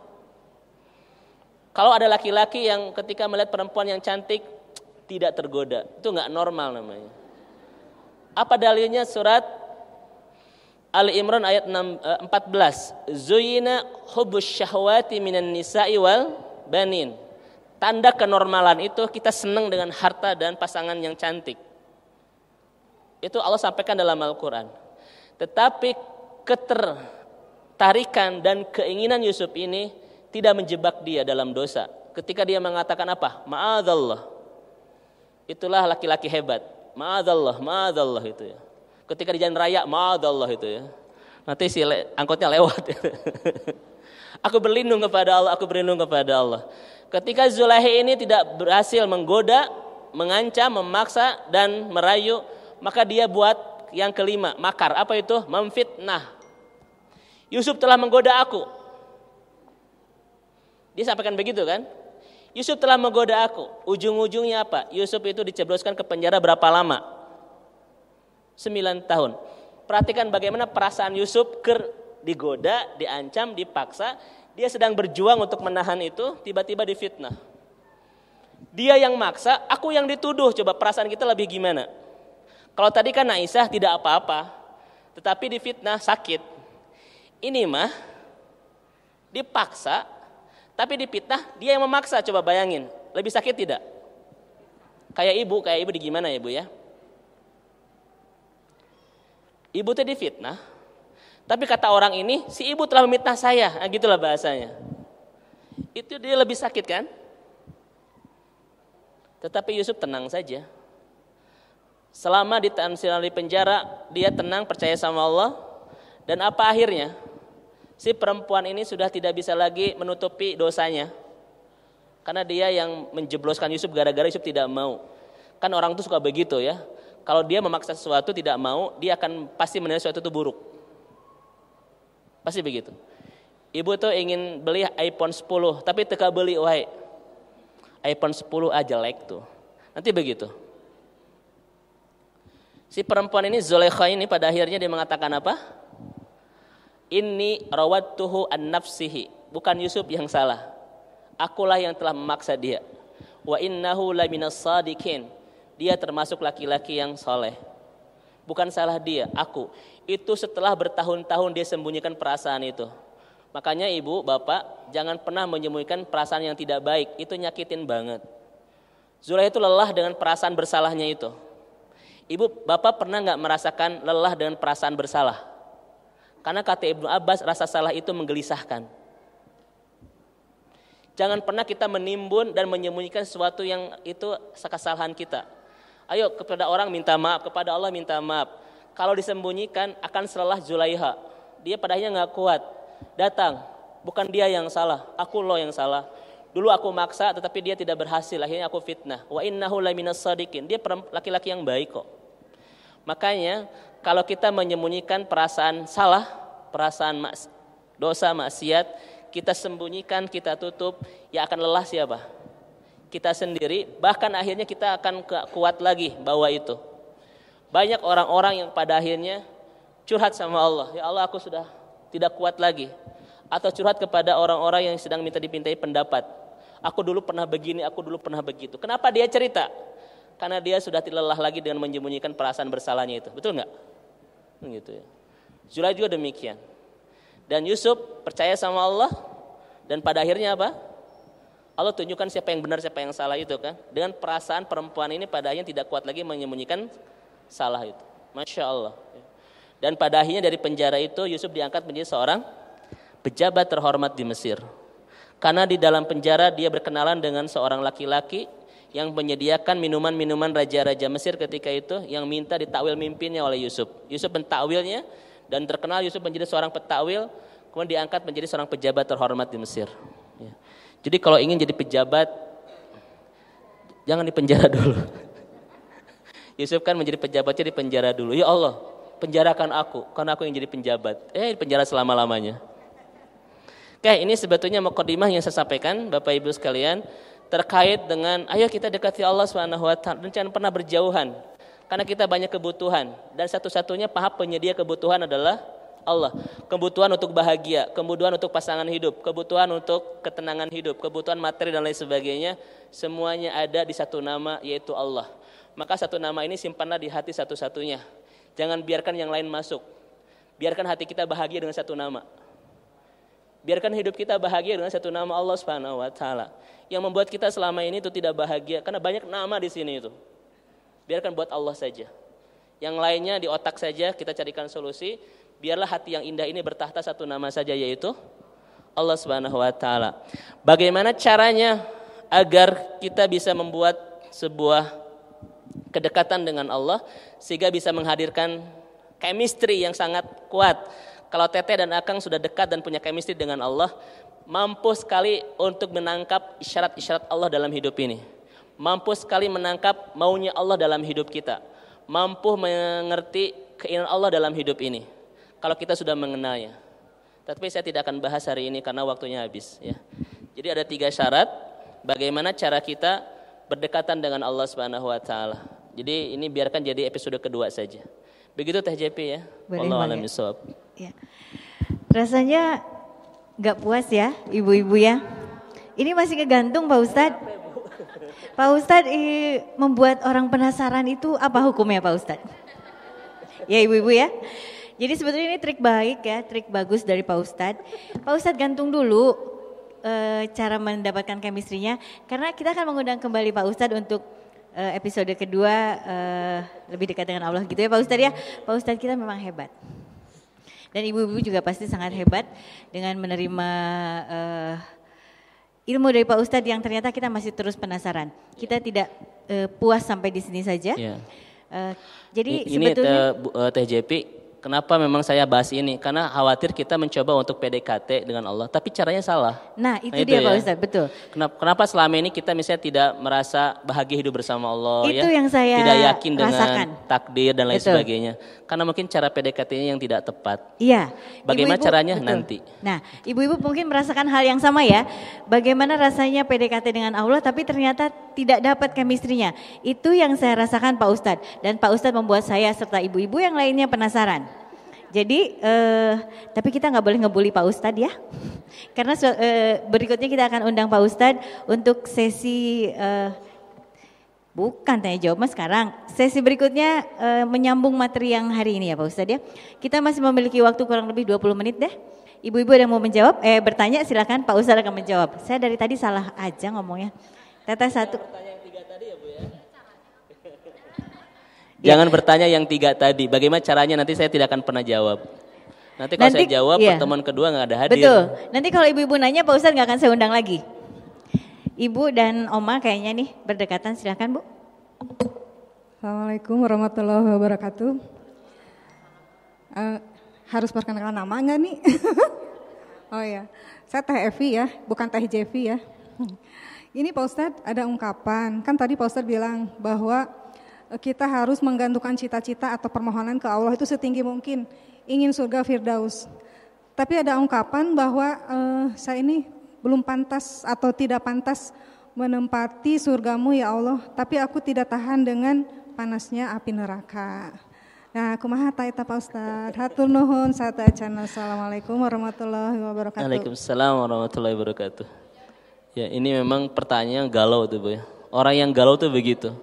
Kalau ada laki-laki yang ketika melihat perempuan yang cantik tidak tergoda, itu nggak normal namanya. Apa dalilnya surat Ali Imran ayat 14. Eh, Zuyina hubus syahwati minan nisa'i wal banin. Tanda kenormalan itu kita senang dengan harta dan pasangan yang cantik. Itu Allah sampaikan dalam Al-Quran. Tetapi ketertarikan dan keinginan Yusuf ini tidak menjebak dia dalam dosa. Ketika dia mengatakan apa? Ma'adallah. Itulah laki-laki hebat. Ma'adallah, ma'adallah itu ya. Ketika di jalan raya, ma'adallah itu ya. Nanti si le angkotnya lewat. [LAUGHS] aku berlindung kepada Allah, aku berlindung kepada Allah. Ketika Zulahi ini tidak berhasil menggoda, mengancam, memaksa dan merayu, maka dia buat yang kelima, makar. Apa itu? Memfitnah. Yusuf telah menggoda aku. Dia sampaikan begitu kan? Yusuf telah menggoda aku. Ujung-ujungnya apa? Yusuf itu dicebloskan ke penjara berapa lama? 9 tahun. Perhatikan bagaimana perasaan Yusuf ker digoda, diancam, dipaksa. Dia sedang berjuang untuk menahan itu, tiba-tiba difitnah. Dia yang maksa, aku yang dituduh. Coba perasaan kita lebih gimana? Kalau tadi kan Aisyah tidak apa-apa, tetapi difitnah sakit. Ini mah dipaksa, tapi dipitnah dia yang memaksa. Coba bayangin, lebih sakit tidak? Kayak ibu, kayak ibu di gimana ya bu ya? Ibu tadi fitnah, tapi kata orang ini si ibu telah memitnah saya, nah, gitulah bahasanya. Itu dia lebih sakit kan? Tetapi Yusuf tenang saja Selama ditahan di penjara, dia tenang percaya sama Allah. Dan apa akhirnya? Si perempuan ini sudah tidak bisa lagi menutupi dosanya. Karena dia yang menjebloskan Yusuf gara-gara Yusuf tidak mau. Kan orang tuh suka begitu ya. Kalau dia memaksa sesuatu tidak mau, dia akan pasti menilai sesuatu itu buruk. Pasti begitu. Ibu tuh ingin beli iPhone 10, tapi teka beli wahai. iPhone 10 aja ah jelek tuh. Nanti begitu. Si perempuan ini Zulekha ini pada akhirnya dia mengatakan apa? Ini rawat tuhu an nafsihi. Bukan Yusuf yang salah. Akulah yang telah memaksa dia. Wa innahu la sadikin. Dia termasuk laki-laki yang soleh. Bukan salah dia, aku. Itu setelah bertahun-tahun dia sembunyikan perasaan itu. Makanya ibu, bapak, jangan pernah menyembunyikan perasaan yang tidak baik. Itu nyakitin banget. Zulai itu lelah dengan perasaan bersalahnya itu. Ibu, Bapak pernah nggak merasakan lelah dengan perasaan bersalah? Karena kata Ibnu Abbas, rasa salah itu menggelisahkan. Jangan pernah kita menimbun dan menyembunyikan sesuatu yang itu kesalahan kita. Ayo kepada orang minta maaf, kepada Allah minta maaf. Kalau disembunyikan akan selelah Zulaiha. Dia padahnya akhirnya nggak kuat. Datang, bukan dia yang salah, aku lo yang salah. Dulu aku maksa tetapi dia tidak berhasil, akhirnya aku fitnah. Wa innahu laminas sadikin. Dia laki-laki yang baik kok. Makanya kalau kita menyembunyikan perasaan salah, perasaan dosa maksiat, kita sembunyikan, kita tutup, ya akan lelah siapa? Kita sendiri, bahkan akhirnya kita akan kuat lagi bawa itu. Banyak orang-orang yang pada akhirnya curhat sama Allah, ya Allah aku sudah tidak kuat lagi. Atau curhat kepada orang-orang yang sedang minta dipintai pendapat. Aku dulu pernah begini, aku dulu pernah begitu. Kenapa dia cerita? karena dia sudah tidak lelah lagi dengan menyembunyikan perasaan bersalahnya itu. Betul nggak? Begitu. Hmm, ya. Zulai juga demikian. Dan Yusuf percaya sama Allah dan pada akhirnya apa? Allah tunjukkan siapa yang benar, siapa yang salah itu kan. Dengan perasaan perempuan ini pada akhirnya tidak kuat lagi menyembunyikan salah itu. Masya Allah. Dan pada akhirnya dari penjara itu Yusuf diangkat menjadi seorang pejabat terhormat di Mesir. Karena di dalam penjara dia berkenalan dengan seorang laki-laki yang menyediakan minuman-minuman raja-raja Mesir ketika itu yang minta ditakwil mimpinnya oleh Yusuf. Yusuf mentakwilnya dan terkenal Yusuf menjadi seorang petakwil, kemudian diangkat menjadi seorang pejabat terhormat di Mesir. Ya. Jadi kalau ingin jadi pejabat jangan di penjara [LAUGHS] dulu. Yusuf kan menjadi pejabatnya di penjara dulu. Ya Allah, penjarakan aku karena aku yang jadi penjabat. Eh, penjara selama-lamanya. Oke, ini sebetulnya mukadimah yang saya sampaikan Bapak Ibu sekalian terkait dengan ayo kita dekati Allah Subhanahu wa taala dan jangan pernah berjauhan karena kita banyak kebutuhan dan satu-satunya paham penyedia kebutuhan adalah Allah. Kebutuhan untuk bahagia, kebutuhan untuk pasangan hidup, kebutuhan untuk ketenangan hidup, kebutuhan materi dan lain sebagainya, semuanya ada di satu nama yaitu Allah. Maka satu nama ini simpanlah di hati satu-satunya. Jangan biarkan yang lain masuk. Biarkan hati kita bahagia dengan satu nama. Biarkan hidup kita bahagia dengan satu nama Allah Subhanahu wa taala. Yang membuat kita selama ini itu tidak bahagia karena banyak nama di sini itu. Biarkan buat Allah saja. Yang lainnya di otak saja kita carikan solusi. Biarlah hati yang indah ini bertahta satu nama saja yaitu Allah Subhanahu wa taala. Bagaimana caranya agar kita bisa membuat sebuah kedekatan dengan Allah sehingga bisa menghadirkan chemistry yang sangat kuat kalau Tete dan Akang sudah dekat dan punya chemistry dengan Allah, mampu sekali untuk menangkap isyarat-isyarat Allah dalam hidup ini. Mampu sekali menangkap maunya Allah dalam hidup kita. Mampu mengerti keinginan Allah dalam hidup ini. Kalau kita sudah mengenalnya. Tapi saya tidak akan bahas hari ini karena waktunya habis. Ya. Jadi ada tiga syarat bagaimana cara kita berdekatan dengan Allah Subhanahu Wa Taala. Jadi ini biarkan jadi episode kedua saja. Begitu Teh JP ya. Allah alam ya. Ya. Rasanya nggak puas ya ibu-ibu ya. Ini masih kegantung Pak Ustadz. Pak Ustadz membuat orang penasaran itu apa hukumnya Pak Ustadz? Ya ibu-ibu ya. Jadi sebetulnya ini trik baik ya, trik bagus dari Pak Ustadz. Pak Ustadz gantung dulu e, cara mendapatkan kemistrinya. Karena kita akan mengundang kembali Pak Ustadz untuk e, episode kedua e, lebih dekat dengan Allah gitu ya Pak Ustadz ya. Pak Ustadz kita memang hebat. Dan ibu-ibu juga pasti sangat hebat dengan menerima uh, ilmu dari Pak Ustadz yang ternyata kita masih terus penasaran. Kita tidak uh, puas sampai di sini saja. Yeah. Iya. Uh, jadi ini sebetulnya uh, Teh JP Kenapa memang saya bahas ini? Karena khawatir kita mencoba untuk PDKT dengan Allah, tapi caranya salah. Nah, nah itu, nah, itu dia Pak ya. Ustadz, betul. Kenapa, kenapa selama ini kita misalnya tidak merasa bahagia hidup bersama Allah? Itu ya? yang saya Tidak yakin dengan takdir dan lain betul. sebagainya. Karena mungkin cara PDKT-nya yang tidak tepat. Iya. Bagaimana ibu caranya betul. nanti? Nah, ibu-ibu mungkin merasakan hal yang sama ya. Bagaimana rasanya PDKT dengan Allah, tapi ternyata tidak dapat kemistrinya. Itu yang saya rasakan Pak Ustadz. Dan Pak Ustadz membuat saya serta ibu-ibu yang lainnya penasaran. Jadi eh, tapi kita nggak boleh ngebully Pak Ustad ya, karena eh, berikutnya kita akan undang Pak Ustad untuk sesi eh, bukan tanya jawab mas sekarang. Sesi berikutnya eh, menyambung materi yang hari ini ya Pak Ustad ya. Kita masih memiliki waktu kurang lebih 20 menit deh. Ibu-ibu yang mau menjawab, eh bertanya silakan Pak Ustad akan menjawab. Saya dari tadi salah aja ngomongnya. Teteh satu. Ya, Ya. Jangan yeah. bertanya yang tiga tadi. Bagaimana caranya nanti saya tidak akan pernah jawab. Nanti kalau nanti, saya jawab yeah. pertemuan kedua nggak ada hadir. Betul. Nanti kalau ibu-ibu nanya Pak Ustadz nggak akan saya undang lagi. Ibu dan Oma kayaknya nih berdekatan silahkan Bu. Assalamualaikum warahmatullahi wabarakatuh. Uh, harus perkenalkan nama nggak nih? [LAUGHS] oh ya, saya Teh Evi ya, bukan Teh Jevi ya. Ini Pak Ustadz ada ungkapan, kan tadi Pak Ustadz bilang bahwa kita harus menggantungkan cita-cita atau permohonan ke Allah itu setinggi mungkin. Ingin surga Firdaus. Tapi ada ungkapan bahwa uh, saya ini belum pantas atau tidak pantas menempati surgamu ya Allah, tapi aku tidak tahan dengan panasnya api neraka. Nah, kumaha ta eta Pak Ustaz? Hatur nuhun sata acana. Assalamualaikum warahmatullahi wabarakatuh. Waalaikumsalam warahmatullahi wabarakatuh. Ya, ini memang pertanyaan galau tuh, Bu ya. Orang yang galau tuh begitu.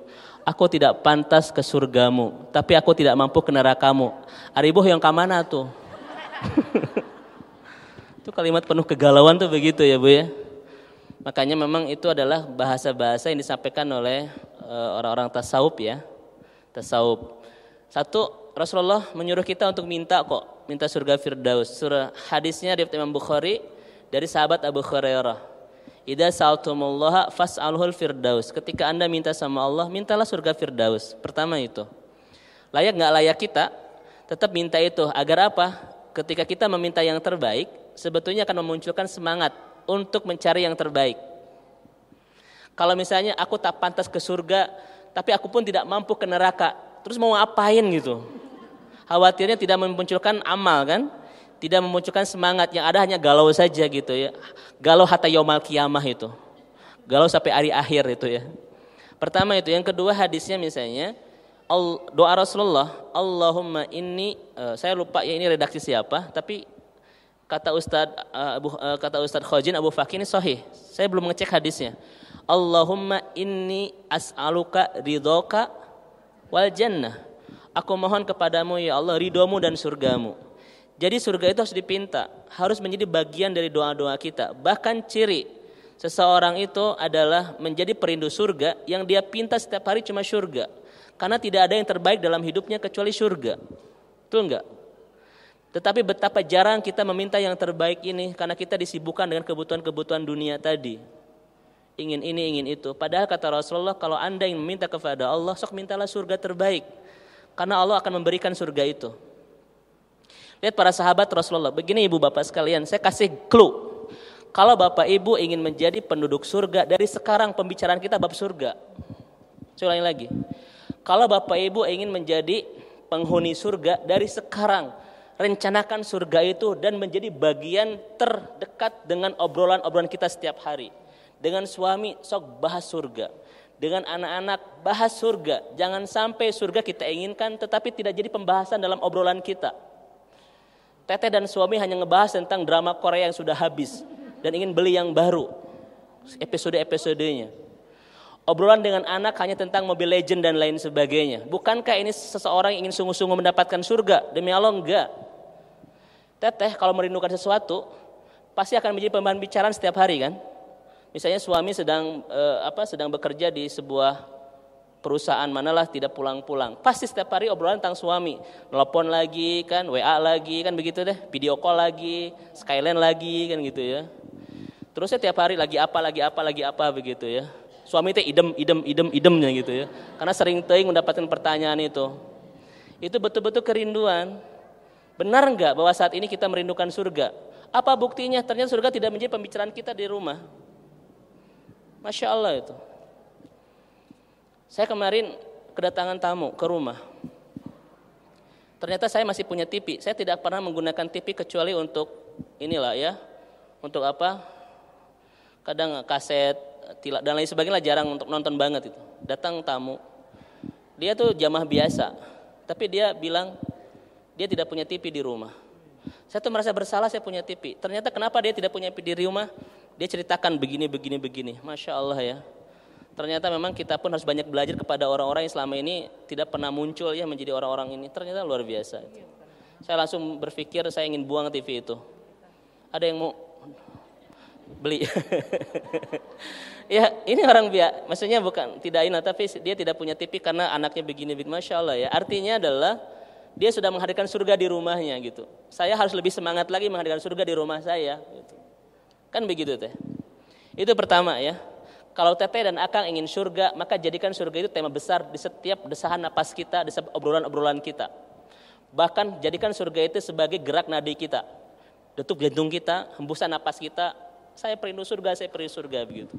Aku tidak pantas ke surgamu, tapi aku tidak mampu ke nerakamu. Ariboh yang kemana tuh? [LAUGHS] itu kalimat penuh kegalauan tuh begitu ya Bu ya. Makanya memang itu adalah bahasa-bahasa yang disampaikan oleh eh, orang-orang tasawuf ya. Tasawuf. Satu, Rasulullah menyuruh kita untuk minta kok, minta surga Firdaus. Surah hadisnya dari Imam Bukhari dari sahabat Abu Hurairah. Ida sa'altumullaha fas'alhul firdaus. Ketika Anda minta sama Allah, mintalah surga firdaus. Pertama itu. Layak nggak layak kita? Tetap minta itu. Agar apa? Ketika kita meminta yang terbaik, sebetulnya akan memunculkan semangat untuk mencari yang terbaik. Kalau misalnya aku tak pantas ke surga, tapi aku pun tidak mampu ke neraka, terus mau ngapain gitu? Khawatirnya tidak memunculkan amal kan? tidak memunculkan semangat yang ada hanya galau saja gitu ya galau hatta yomal kiamah itu galau sampai hari akhir itu ya pertama itu yang kedua hadisnya misalnya doa Rasulullah Allahumma ini eh, saya lupa ya ini redaksi siapa tapi kata Ustad eh, eh, kata Ustad Khojin Abu Fakih ini sahih saya belum ngecek hadisnya Allahumma ini as'aluka ridhoka wal jannah aku mohon kepadamu ya Allah ridhomu dan surgamu jadi surga itu harus dipinta, harus menjadi bagian dari doa-doa kita. Bahkan ciri seseorang itu adalah menjadi perindu surga yang dia pinta setiap hari cuma surga. Karena tidak ada yang terbaik dalam hidupnya kecuali surga. Betul enggak? Tetapi betapa jarang kita meminta yang terbaik ini karena kita disibukkan dengan kebutuhan-kebutuhan dunia tadi. Ingin ini, ingin itu. Padahal kata Rasulullah, kalau Anda yang meminta kepada Allah, sok mintalah surga terbaik. Karena Allah akan memberikan surga itu. Lihat para sahabat Rasulullah. Begini ibu bapak sekalian, saya kasih clue. Kalau bapak ibu ingin menjadi penduduk surga, dari sekarang pembicaraan kita bab surga. Saya ulangi lagi. Kalau bapak ibu ingin menjadi penghuni surga, dari sekarang rencanakan surga itu dan menjadi bagian terdekat dengan obrolan-obrolan kita setiap hari. Dengan suami, sok bahas surga dengan anak-anak bahas surga. Jangan sampai surga kita inginkan tetapi tidak jadi pembahasan dalam obrolan kita. Teteh dan suami hanya ngebahas tentang drama Korea yang sudah habis dan ingin beli yang baru. Episode-episodenya. Obrolan dengan anak hanya tentang Mobile Legend dan lain sebagainya. Bukankah ini seseorang yang ingin sungguh-sungguh mendapatkan surga? Demi Allah enggak. Teteh kalau merindukan sesuatu pasti akan menjadi pembahasan bicaraan setiap hari kan? Misalnya suami sedang eh, apa sedang bekerja di sebuah perusahaan manalah tidak pulang-pulang. Pasti setiap hari obrolan tentang suami. Telepon lagi kan, WA lagi kan begitu deh, video call lagi, Skyline lagi kan gitu ya. Terus setiap ya hari lagi apa, lagi apa, lagi apa begitu ya. Suami teh idem, idem, idem, idemnya gitu ya. Karena sering teing mendapatkan pertanyaan itu. Itu betul-betul kerinduan. Benar enggak bahwa saat ini kita merindukan surga? Apa buktinya? Ternyata surga tidak menjadi pembicaraan kita di rumah. Masya Allah itu. Saya kemarin kedatangan tamu ke rumah. Ternyata saya masih punya TV. Saya tidak pernah menggunakan TV kecuali untuk inilah ya. Untuk apa? Kadang kaset, tilak dan lain sebagainya jarang untuk nonton banget itu. Datang tamu. Dia tuh jamah biasa. Tapi dia bilang dia tidak punya TV di rumah. Saya tuh merasa bersalah saya punya TV. Ternyata kenapa dia tidak punya TV di rumah? Dia ceritakan begini begini begini. Masya Allah ya ternyata memang kita pun harus banyak belajar kepada orang-orang yang selama ini tidak pernah muncul ya menjadi orang-orang ini. Ternyata luar biasa. Saya langsung berpikir saya ingin buang TV itu. Ada yang mau beli. [LAUGHS] ya, ini orang biasa. Maksudnya bukan tidak ina tapi dia tidak punya TV karena anaknya begini begini Masya Allah ya. Artinya adalah dia sudah menghadirkan surga di rumahnya gitu. Saya harus lebih semangat lagi menghadirkan surga di rumah saya gitu. Kan begitu teh. Itu pertama ya. Kalau Teteh dan Akang ingin surga, maka jadikan surga itu tema besar di setiap desahan napas kita, di setiap obrolan-obrolan kita. Bahkan jadikan surga itu sebagai gerak nadi kita. Detuk jantung kita, hembusan napas kita, saya perindu surga, saya perindu surga begitu.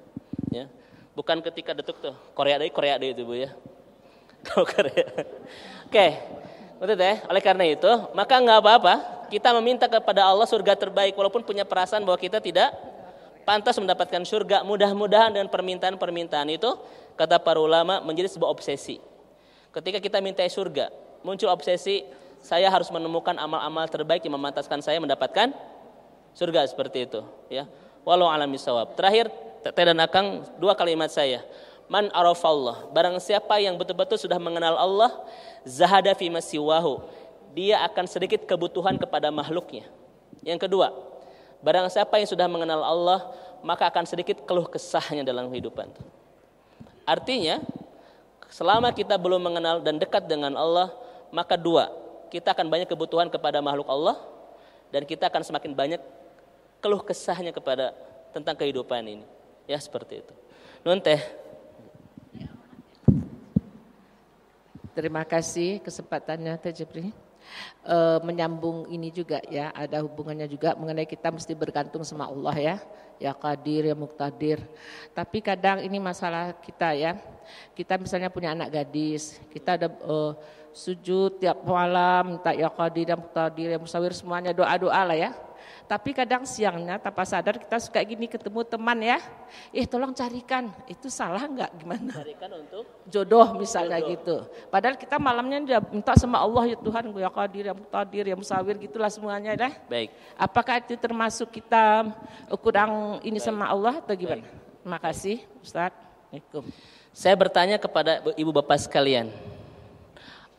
Ya. Bukan ketika detuk tuh, Korea deh, Korea deh itu Bu ya. [LAUGHS] Kalau Korea. Oke. oke, Betul deh. Oleh karena itu, maka nggak apa-apa kita meminta kepada Allah surga terbaik walaupun punya perasaan bahwa kita tidak pantas mendapatkan surga mudah-mudahan dengan permintaan-permintaan itu kata para ulama menjadi sebuah obsesi. Ketika kita minta surga, muncul obsesi saya harus menemukan amal-amal terbaik yang memantaskan saya mendapatkan surga seperti itu ya. Walau alami sawab. Terakhir Teh dan Akang dua kalimat saya. Man arafallah, barang siapa yang betul-betul sudah mengenal Allah, zahada fi masiwahu. Dia akan sedikit kebutuhan kepada makhluknya. Yang kedua, Barang siapa yang sudah mengenal Allah, maka akan sedikit keluh kesahnya dalam kehidupan. Artinya, selama kita belum mengenal dan dekat dengan Allah, maka dua, kita akan banyak kebutuhan kepada makhluk Allah dan kita akan semakin banyak keluh kesahnya kepada tentang kehidupan ini. Ya, seperti itu. Nun Terima kasih kesempatannya Teh Jepri e, menyambung ini juga ya, ada hubungannya juga mengenai kita mesti bergantung sama Allah ya. Ya Qadir, ya Muktadir. Tapi kadang ini masalah kita ya. Kita misalnya punya anak gadis, kita ada e, sujud tiap malam tak ya Qadir, ya Muktadir, ya Musawir semuanya doa-doa lah ya tapi kadang siangnya tanpa sadar kita suka gini ketemu teman ya, eh tolong carikan, itu salah nggak gimana? Carikan untuk jodoh misalnya jodoh. gitu. Padahal kita malamnya udah minta sama Allah ya Tuhan, ya Qadir, ya Muqtadir, ya Musawir gitulah semuanya ya. Baik. Apakah itu termasuk kita kurang ini Baik. sama Allah atau gimana? Baik. Terima kasih Ustaz. Saya bertanya kepada ibu bapak sekalian,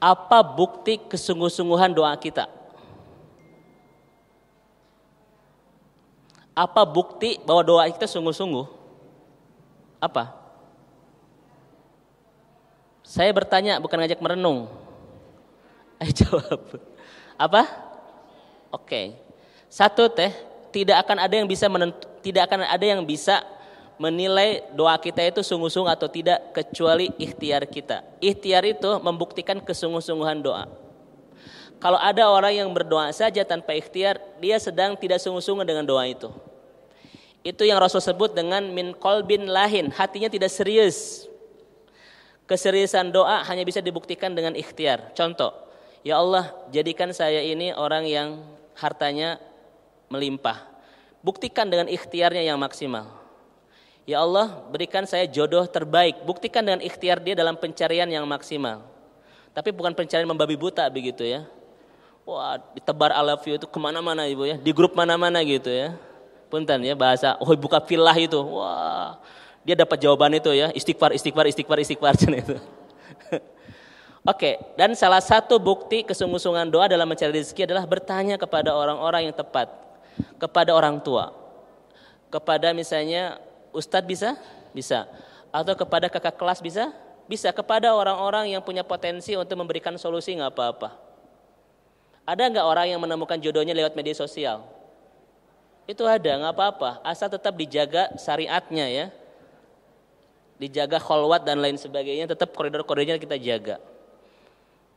apa bukti kesungguh-sungguhan doa kita? Apa bukti bahwa doa kita sungguh-sungguh? Apa? Saya bertanya bukan ngajak merenung. Ayo [LAUGHS] eh, jawab. Apa? Oke. Satu teh, tidak akan ada yang bisa menentu, tidak akan ada yang bisa menilai doa kita itu sungguh-sungguh atau tidak kecuali ikhtiar kita. Ikhtiar itu membuktikan kesungguh-sungguhan doa. Kalau ada orang yang berdoa saja tanpa ikhtiar, dia sedang tidak sungguh-sungguh dengan doa itu. Itu yang Rasul sebut dengan min kolbin lahin, hatinya tidak serius. Keseriusan doa hanya bisa dibuktikan dengan ikhtiar. Contoh, ya Allah, jadikan saya ini orang yang hartanya melimpah. Buktikan dengan ikhtiarnya yang maksimal. Ya Allah, berikan saya jodoh terbaik. Buktikan dengan ikhtiar dia dalam pencarian yang maksimal. Tapi bukan pencarian membabi buta begitu ya. Wah, ditebar I love you itu kemana-mana ibu ya, di grup mana-mana gitu ya punten ya bahasa oh buka filah itu. Wah, dia dapat jawaban itu ya, istighfar istighfar istighfar istighfar [LAUGHS] itu. Oke, dan salah satu bukti kesungguh-sungguhan doa dalam mencari rezeki adalah bertanya kepada orang-orang yang tepat, kepada orang tua, kepada misalnya ustadz bisa, bisa, atau kepada kakak kelas bisa, bisa, kepada orang-orang yang punya potensi untuk memberikan solusi nggak apa-apa. Ada nggak orang yang menemukan jodohnya lewat media sosial? Itu ada, nggak apa-apa. Asal tetap dijaga syariatnya ya. Dijaga kholwat dan lain sebagainya, tetap koridor-koridornya kita jaga.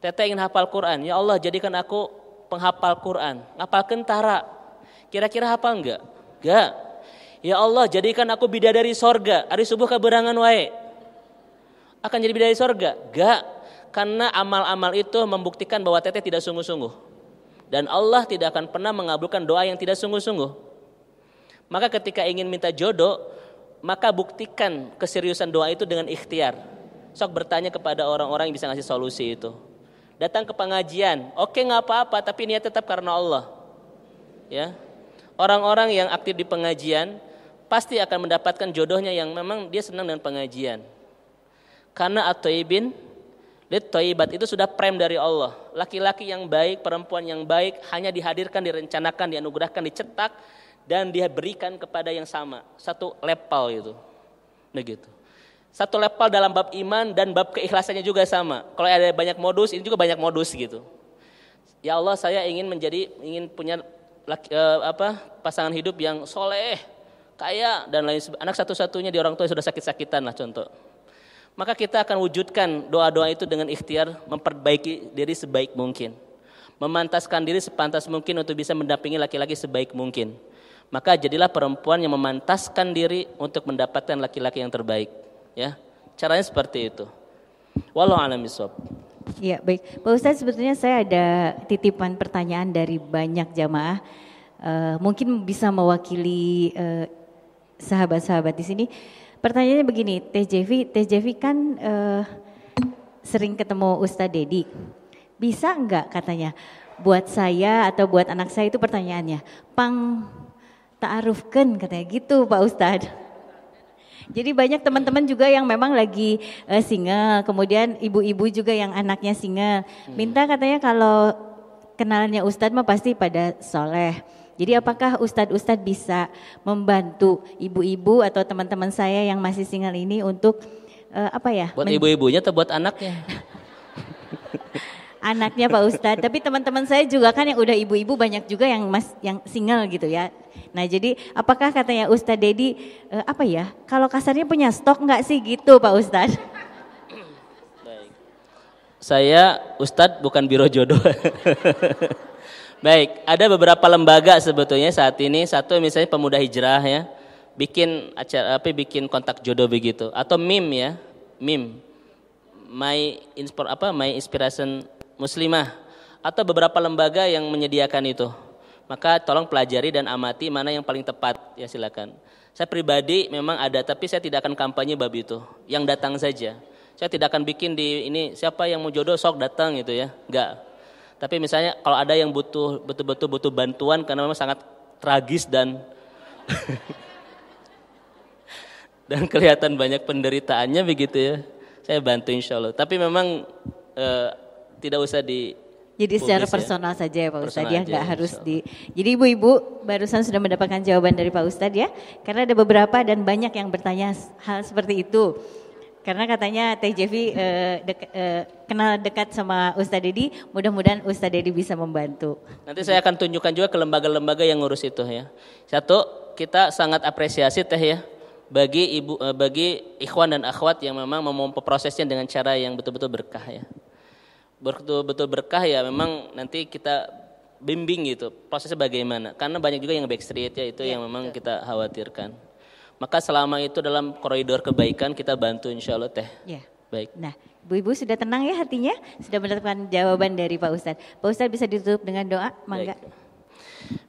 Teteh ingin hafal Quran, ya Allah jadikan aku penghafal Quran. Hafal kentara. Kira-kira hafal enggak? Enggak. Ya Allah jadikan aku bidadari sorga. Hari subuh keberangan wae. Akan jadi bidadari sorga? Enggak. Karena amal-amal itu membuktikan bahwa teteh tidak sungguh-sungguh. Dan Allah tidak akan pernah mengabulkan doa yang tidak sungguh-sungguh. Maka ketika ingin minta jodoh, maka buktikan keseriusan doa itu dengan ikhtiar. Sok bertanya kepada orang-orang yang bisa ngasih solusi itu. Datang ke pengajian, oke nggak apa-apa, tapi niat tetap karena Allah. Ya, orang-orang yang aktif di pengajian pasti akan mendapatkan jodohnya yang memang dia senang dengan pengajian. Karena at-tayyibin lit itu sudah prem dari Allah. Laki-laki yang baik, perempuan yang baik hanya dihadirkan, direncanakan, dianugerahkan, dicetak dan dia berikan kepada yang sama satu level itu begitu nah, gitu. satu level dalam bab iman dan bab keikhlasannya juga sama kalau ada banyak modus ini juga banyak modus gitu ya Allah saya ingin menjadi ingin punya laki, eh, apa pasangan hidup yang soleh kaya dan lain sebagainya. anak satu-satunya di orang tua sudah sakit-sakitan lah contoh maka kita akan wujudkan doa-doa itu dengan ikhtiar memperbaiki diri sebaik mungkin memantaskan diri sepantas mungkin untuk bisa mendampingi laki-laki sebaik mungkin maka jadilah perempuan yang memantaskan diri untuk mendapatkan laki-laki yang terbaik ya caranya seperti itu walau alam isob ya baik pak ustadz sebetulnya saya ada titipan pertanyaan dari banyak jamaah uh, mungkin bisa mewakili uh, sahabat-sahabat di sini pertanyaannya begini Teh Jevi Teh Jevi kan uh, sering ketemu Ustadz Deddy. bisa enggak katanya buat saya atau buat anak saya itu pertanyaannya pang ta'arufkan katanya gitu Pak Ustad. Jadi banyak teman-teman juga yang memang lagi uh, single, kemudian ibu-ibu juga yang anaknya single. Hmm. Minta katanya kalau kenalannya Ustadz mah pasti pada soleh. Jadi hmm. apakah Ustadz-Ustadz bisa membantu ibu-ibu atau teman-teman saya yang masih single ini untuk uh, apa ya? Buat ibu-ibunya atau buat anaknya? [LAUGHS] anaknya Pak Ustad, Tapi teman-teman saya juga kan yang udah ibu-ibu banyak juga yang mas yang single gitu ya. Nah jadi apakah katanya Ustad Dedi eh, apa ya? Kalau kasarnya punya stok nggak sih gitu Pak Ustad? Baik. Saya Ustad bukan biro jodoh. [LAUGHS] Baik, ada beberapa lembaga sebetulnya saat ini. Satu misalnya pemuda hijrah ya, bikin acara apa bikin kontak jodoh begitu atau mim ya, mim my inspir apa my inspiration muslimah atau beberapa lembaga yang menyediakan itu. Maka tolong pelajari dan amati mana yang paling tepat ya silakan. Saya pribadi memang ada tapi saya tidak akan kampanye babi itu. Yang datang saja. Saya tidak akan bikin di ini siapa yang mau jodoh sok datang gitu ya. Enggak. Tapi misalnya kalau ada yang butuh betul-betul butuh bantuan karena memang sangat tragis dan [LAUGHS] dan kelihatan banyak penderitaannya begitu ya. Saya bantu insya Allah. Tapi memang eh, tidak usah di jadi secara ya. personal ya? saja ya Pak Ustadz ya, nggak harus di. Jadi ibu-ibu barusan sudah mendapatkan jawaban dari Pak Ustadz ya, karena ada beberapa dan banyak yang bertanya hal seperti itu. Karena katanya Teh Jevi eh, dek, uh, kenal dekat sama Ustadz Dedi, mudah-mudahan Ustadz Dedi bisa membantu. Nanti saya akan tunjukkan juga ke lembaga-lembaga yang ngurus itu ya. Satu, kita sangat apresiasi Teh ya bagi ibu eh, bagi ikhwan dan akhwat yang memang memompa prosesnya dengan cara yang betul-betul berkah ya betul-betul berkah ya memang nanti kita bimbing gitu prosesnya bagaimana karena banyak juga yang backstreet ya itu ya, yang memang betul. kita khawatirkan maka selama itu dalam koridor kebaikan kita bantu insya Allah teh ya. baik nah ibu-ibu sudah tenang ya hatinya sudah mendapatkan jawaban dari Pak Ustadz Pak Ustadz bisa ditutup dengan doa mangga baik.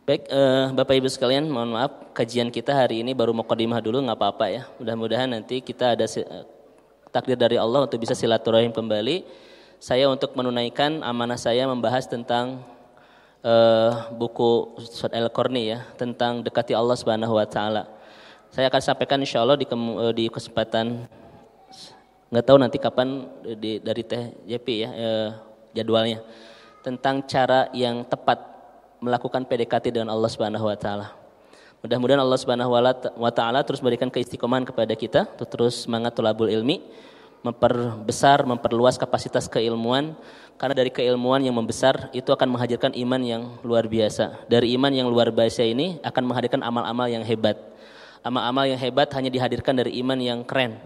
Baik, uh, Bapak Ibu sekalian, mohon maaf kajian kita hari ini baru mau kodimah dulu, nggak apa-apa ya. Mudah-mudahan nanti kita ada takdir dari Allah untuk bisa silaturahim kembali saya untuk menunaikan amanah saya membahas tentang uh, buku Ustaz El Korni ya, tentang dekati Allah Subhanahu wa taala. Saya akan sampaikan insya Allah di, uh, di kesempatan nggak tahu nanti kapan eh, di, dari Teh JP ya uh, jadwalnya tentang cara yang tepat melakukan PDKT dengan Allah Subhanahu wa taala. Mudah-mudahan Allah Subhanahu wa taala terus berikan keistiqomahan kepada kita, terus semangat tulabul ilmi memperbesar, memperluas kapasitas keilmuan karena dari keilmuan yang membesar itu akan menghadirkan iman yang luar biasa. Dari iman yang luar biasa ini akan menghadirkan amal-amal yang hebat. Amal-amal yang hebat hanya dihadirkan dari iman yang keren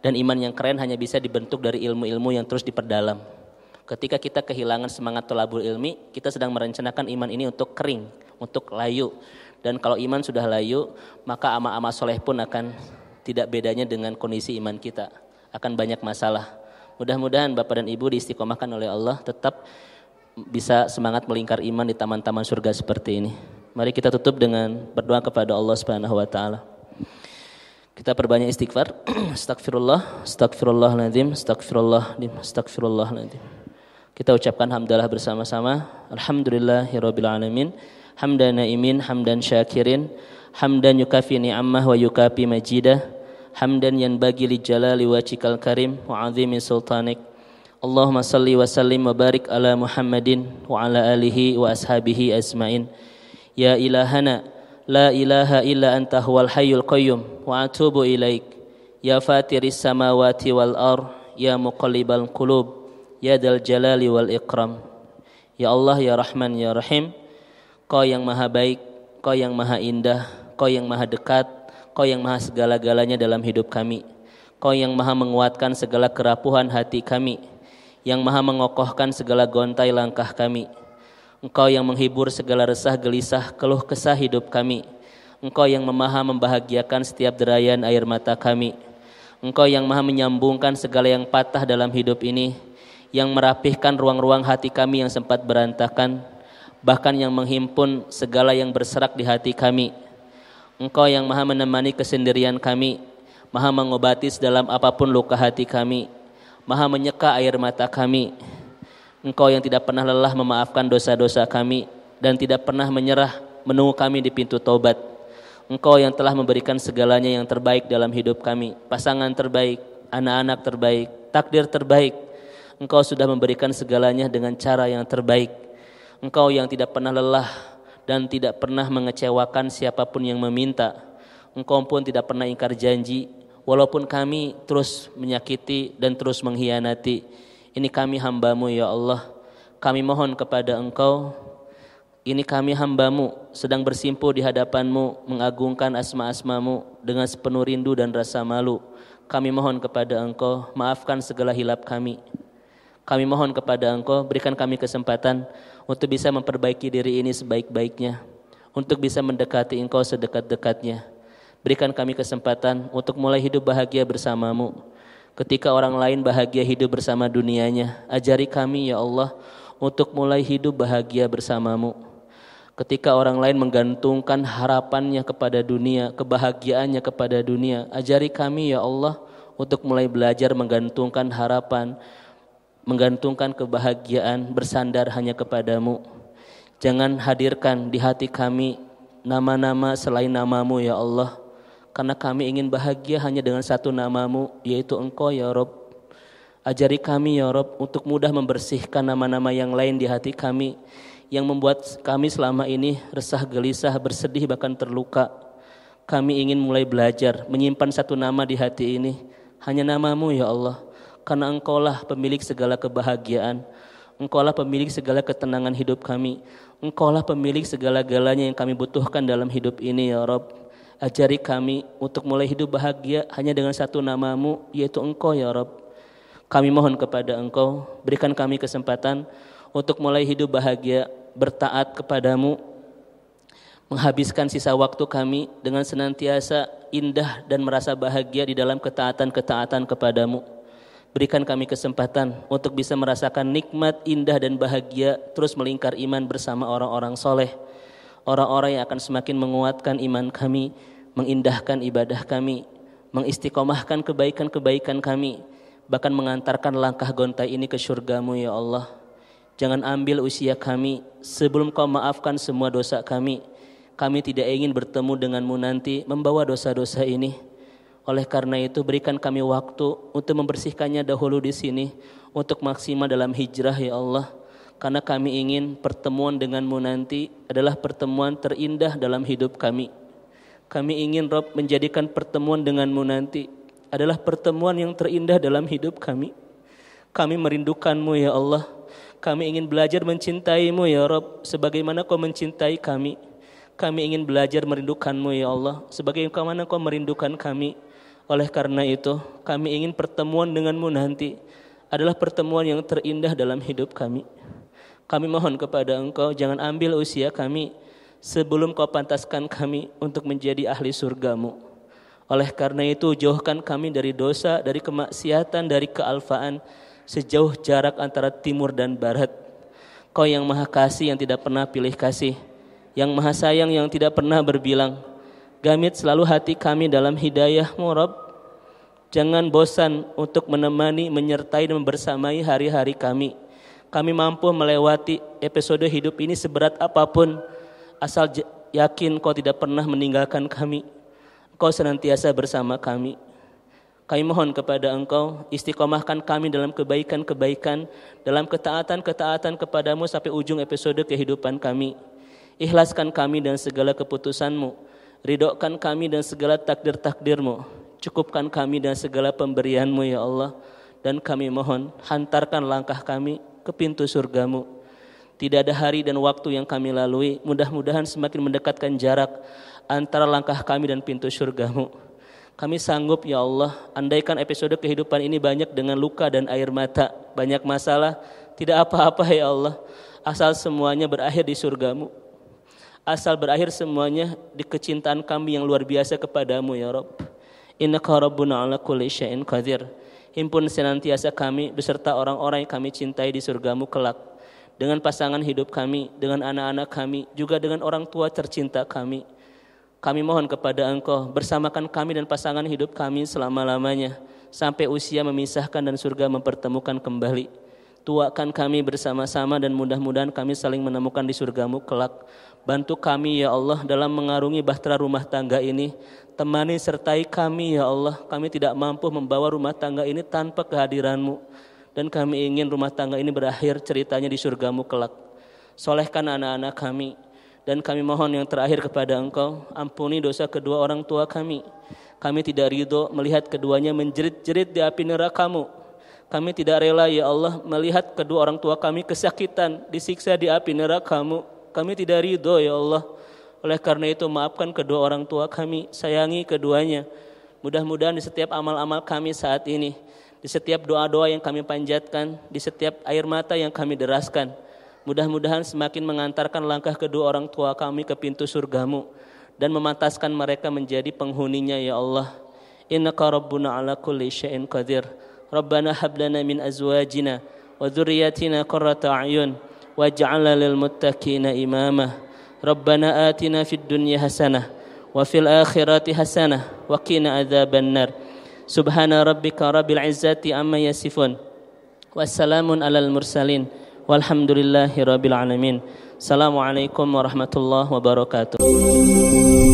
dan iman yang keren hanya bisa dibentuk dari ilmu-ilmu yang terus diperdalam. Ketika kita kehilangan semangat tolabul ilmi, kita sedang merencanakan iman ini untuk kering, untuk layu. Dan kalau iman sudah layu, maka amal-amal soleh pun akan tidak bedanya dengan kondisi iman kita akan banyak masalah. Mudah-mudahan Bapak dan Ibu diistiqomahkan oleh Allah tetap bisa semangat melingkar iman di taman-taman surga seperti ini. Mari kita tutup dengan berdoa kepada Allah Subhanahu wa taala. Kita perbanyak istighfar. [CLEARS THROAT] astagfirullah, astagfirullahaladzim, astagfirullah nanti Kita ucapkan hamdalah bersama-sama. Alhamdulillahirabbil alamin. Hamdan naimin, hamdan syakirin, hamdan yukafi ni'amah wa yukafi majidah hamdan yang bagi li jalali wajikal karim wa azimi sultanik Allahumma salli wa sallim wa barik ala Muhammadin wa ala alihi wa ashabihi asma'in. ya ilahana la ilaha illa anta huwal hayyul qayyum wa atubu ilaik ya fatiris samawati wal ar ya muqallibal qulub ya dal jalali wal ikram ya Allah ya Rahman ya Rahim kau yang maha baik kau yang maha indah kau yang maha dekat Kau yang maha segala-galanya dalam hidup kami. Kau yang maha menguatkan segala kerapuhan hati kami. Yang maha mengokohkan segala gontai langkah kami. Engkau yang menghibur segala resah gelisah keluh kesah hidup kami. Engkau yang memaha membahagiakan setiap derayan air mata kami. Engkau yang maha menyambungkan segala yang patah dalam hidup ini, yang merapihkan ruang-ruang hati kami yang sempat berantakan, bahkan yang menghimpun segala yang berserak di hati kami. Engkau yang maha menemani kesendirian kami, maha mengobati dalam apapun luka hati kami, maha menyeka air mata kami. Engkau yang tidak pernah lelah memaafkan dosa-dosa kami dan tidak pernah menyerah menunggu kami di pintu taubat. Engkau yang telah memberikan segalanya yang terbaik dalam hidup kami, pasangan terbaik, anak-anak terbaik, takdir terbaik. Engkau sudah memberikan segalanya dengan cara yang terbaik. Engkau yang tidak pernah lelah dan tidak pernah mengecewakan siapapun yang meminta. Engkau pun tidak pernah ingkar janji, walaupun kami terus menyakiti dan terus mengkhianati. Ini kami hambamu ya Allah. Kami mohon kepada engkau, ini kami hambamu sedang bersimpuh di hadapanmu mengagungkan asma-asmamu dengan sepenuh rindu dan rasa malu. Kami mohon kepada engkau maafkan segala hilap kami. Kami mohon kepada engkau berikan kami kesempatan untuk bisa memperbaiki diri ini sebaik-baiknya, untuk bisa mendekati Engkau sedekat-dekatnya. Berikan kami kesempatan untuk mulai hidup bahagia bersamamu. Ketika orang lain bahagia hidup bersama dunianya, ajari kami ya Allah untuk mulai hidup bahagia bersamamu. Ketika orang lain menggantungkan harapannya kepada dunia, kebahagiaannya kepada dunia, ajari kami ya Allah untuk mulai belajar menggantungkan harapan menggantungkan kebahagiaan bersandar hanya kepadamu. Jangan hadirkan di hati kami nama-nama selain namamu ya Allah. Karena kami ingin bahagia hanya dengan satu namamu, yaitu engkau ya Rob. Ajari kami ya Rob untuk mudah membersihkan nama-nama yang lain di hati kami. Yang membuat kami selama ini resah gelisah, bersedih bahkan terluka. Kami ingin mulai belajar, menyimpan satu nama di hati ini. Hanya namamu ya Allah karena engkaulah pemilik segala kebahagiaan. Engkaulah pemilik segala ketenangan hidup kami. Engkaulah pemilik segala-galanya yang kami butuhkan dalam hidup ini ya Rob. Ajari kami untuk mulai hidup bahagia hanya dengan satu namamu yaitu Engkau ya Rob. Kami mohon kepada Engkau, berikan kami kesempatan untuk mulai hidup bahagia, bertaat kepadamu, menghabiskan sisa waktu kami dengan senantiasa indah dan merasa bahagia di dalam ketaatan-ketaatan kepadamu. Berikan kami kesempatan untuk bisa merasakan nikmat, indah dan bahagia terus melingkar iman bersama orang-orang soleh. Orang-orang yang akan semakin menguatkan iman kami, mengindahkan ibadah kami, mengistiqomahkan kebaikan-kebaikan kami, bahkan mengantarkan langkah gontai ini ke surgamu ya Allah. Jangan ambil usia kami sebelum kau maafkan semua dosa kami. Kami tidak ingin bertemu denganmu nanti membawa dosa-dosa ini oleh karena itu berikan kami waktu untuk membersihkannya dahulu di sini untuk maksimal dalam hijrah ya Allah. Karena kami ingin pertemuan denganmu nanti adalah pertemuan terindah dalam hidup kami. Kami ingin Rob menjadikan pertemuan denganmu nanti adalah pertemuan yang terindah dalam hidup kami. Kami merindukanmu ya Allah. Kami ingin belajar mencintaimu ya Rob sebagaimana kau mencintai kami. Kami ingin belajar merindukanmu ya Allah sebagaimana kau merindukan kami. Oleh karena itu, kami ingin pertemuan denganmu nanti adalah pertemuan yang terindah dalam hidup kami. Kami mohon kepada engkau, jangan ambil usia kami sebelum kau pantaskan kami untuk menjadi ahli surgamu. Oleh karena itu, jauhkan kami dari dosa, dari kemaksiatan, dari kealfaan, sejauh jarak antara timur dan barat. Kau yang maha kasih yang tidak pernah pilih kasih, yang maha sayang yang tidak pernah berbilang, Gamit selalu hati kami dalam hidayahmu Rob. Jangan bosan untuk menemani, menyertai dan bersamai hari-hari kami. Kami mampu melewati episode hidup ini seberat apapun. Asal yakin kau tidak pernah meninggalkan kami. Kau senantiasa bersama kami. Kami mohon kepada Engkau, istiqomahkan kami dalam kebaikan-kebaikan, dalam ketaatan-ketaatan kepadamu sampai ujung episode kehidupan kami. Ikhlaskan kami dan segala keputusanmu. Ridokkan kami dan segala takdir-takdirmu. Cukupkan kami dan segala pemberianmu ya Allah. Dan kami mohon hantarkan langkah kami ke pintu surgamu. Tidak ada hari dan waktu yang kami lalui. Mudah-mudahan semakin mendekatkan jarak antara langkah kami dan pintu surgamu. Kami sanggup ya Allah, andaikan episode kehidupan ini banyak dengan luka dan air mata, banyak masalah, tidak apa-apa ya Allah, asal semuanya berakhir di surgamu asal berakhir semuanya di kecintaan kami yang luar biasa kepadamu ya Rob. Innaka Rabbuna ala kulli syai'in qadir. Himpun senantiasa kami beserta orang-orang yang kami cintai di surgamu kelak. Dengan pasangan hidup kami, dengan anak-anak kami, juga dengan orang tua tercinta kami. Kami mohon kepada Engkau, bersamakan kami dan pasangan hidup kami selama-lamanya, sampai usia memisahkan dan surga mempertemukan kembali. Tuakan kami bersama-sama dan mudah-mudahan kami saling menemukan di surgamu kelak. Bantu kami ya Allah dalam mengarungi bahtera rumah tangga ini. Temani sertai kami ya Allah. Kami tidak mampu membawa rumah tangga ini tanpa kehadiranmu. Dan kami ingin rumah tangga ini berakhir ceritanya di surgamu kelak. Solehkan anak-anak kami. Dan kami mohon yang terakhir kepada engkau. Ampuni dosa kedua orang tua kami. Kami tidak ridho melihat keduanya menjerit-jerit di api nerakamu. Kami tidak rela ya Allah melihat kedua orang tua kami kesakitan, disiksa di api nerakamu. Kami tidak ridho ya Allah. Oleh karena itu maafkan kedua orang tua kami, sayangi keduanya. Mudah-mudahan di setiap amal-amal kami saat ini, di setiap doa-doa yang kami panjatkan, di setiap air mata yang kami deraskan, mudah-mudahan semakin mengantarkan langkah kedua orang tua kami ke pintu surgamu dan memantaskan mereka menjadi penghuninya ya Allah. Innaka rabbuna ala kulli syai'in qadir. Rabbana hablana min azwajina wa dhurriyyatina qurrata a'yun واجعل للمتقين إماما ربنا آتنا في الدنيا حسنة وفي الآخرة حسنة وقنا عذاب النار سبحان ربك رب العزة أما يصفون وسلام على المرسلين والحمد لله رب العالمين السلام عليكم ورحمة الله وبركاته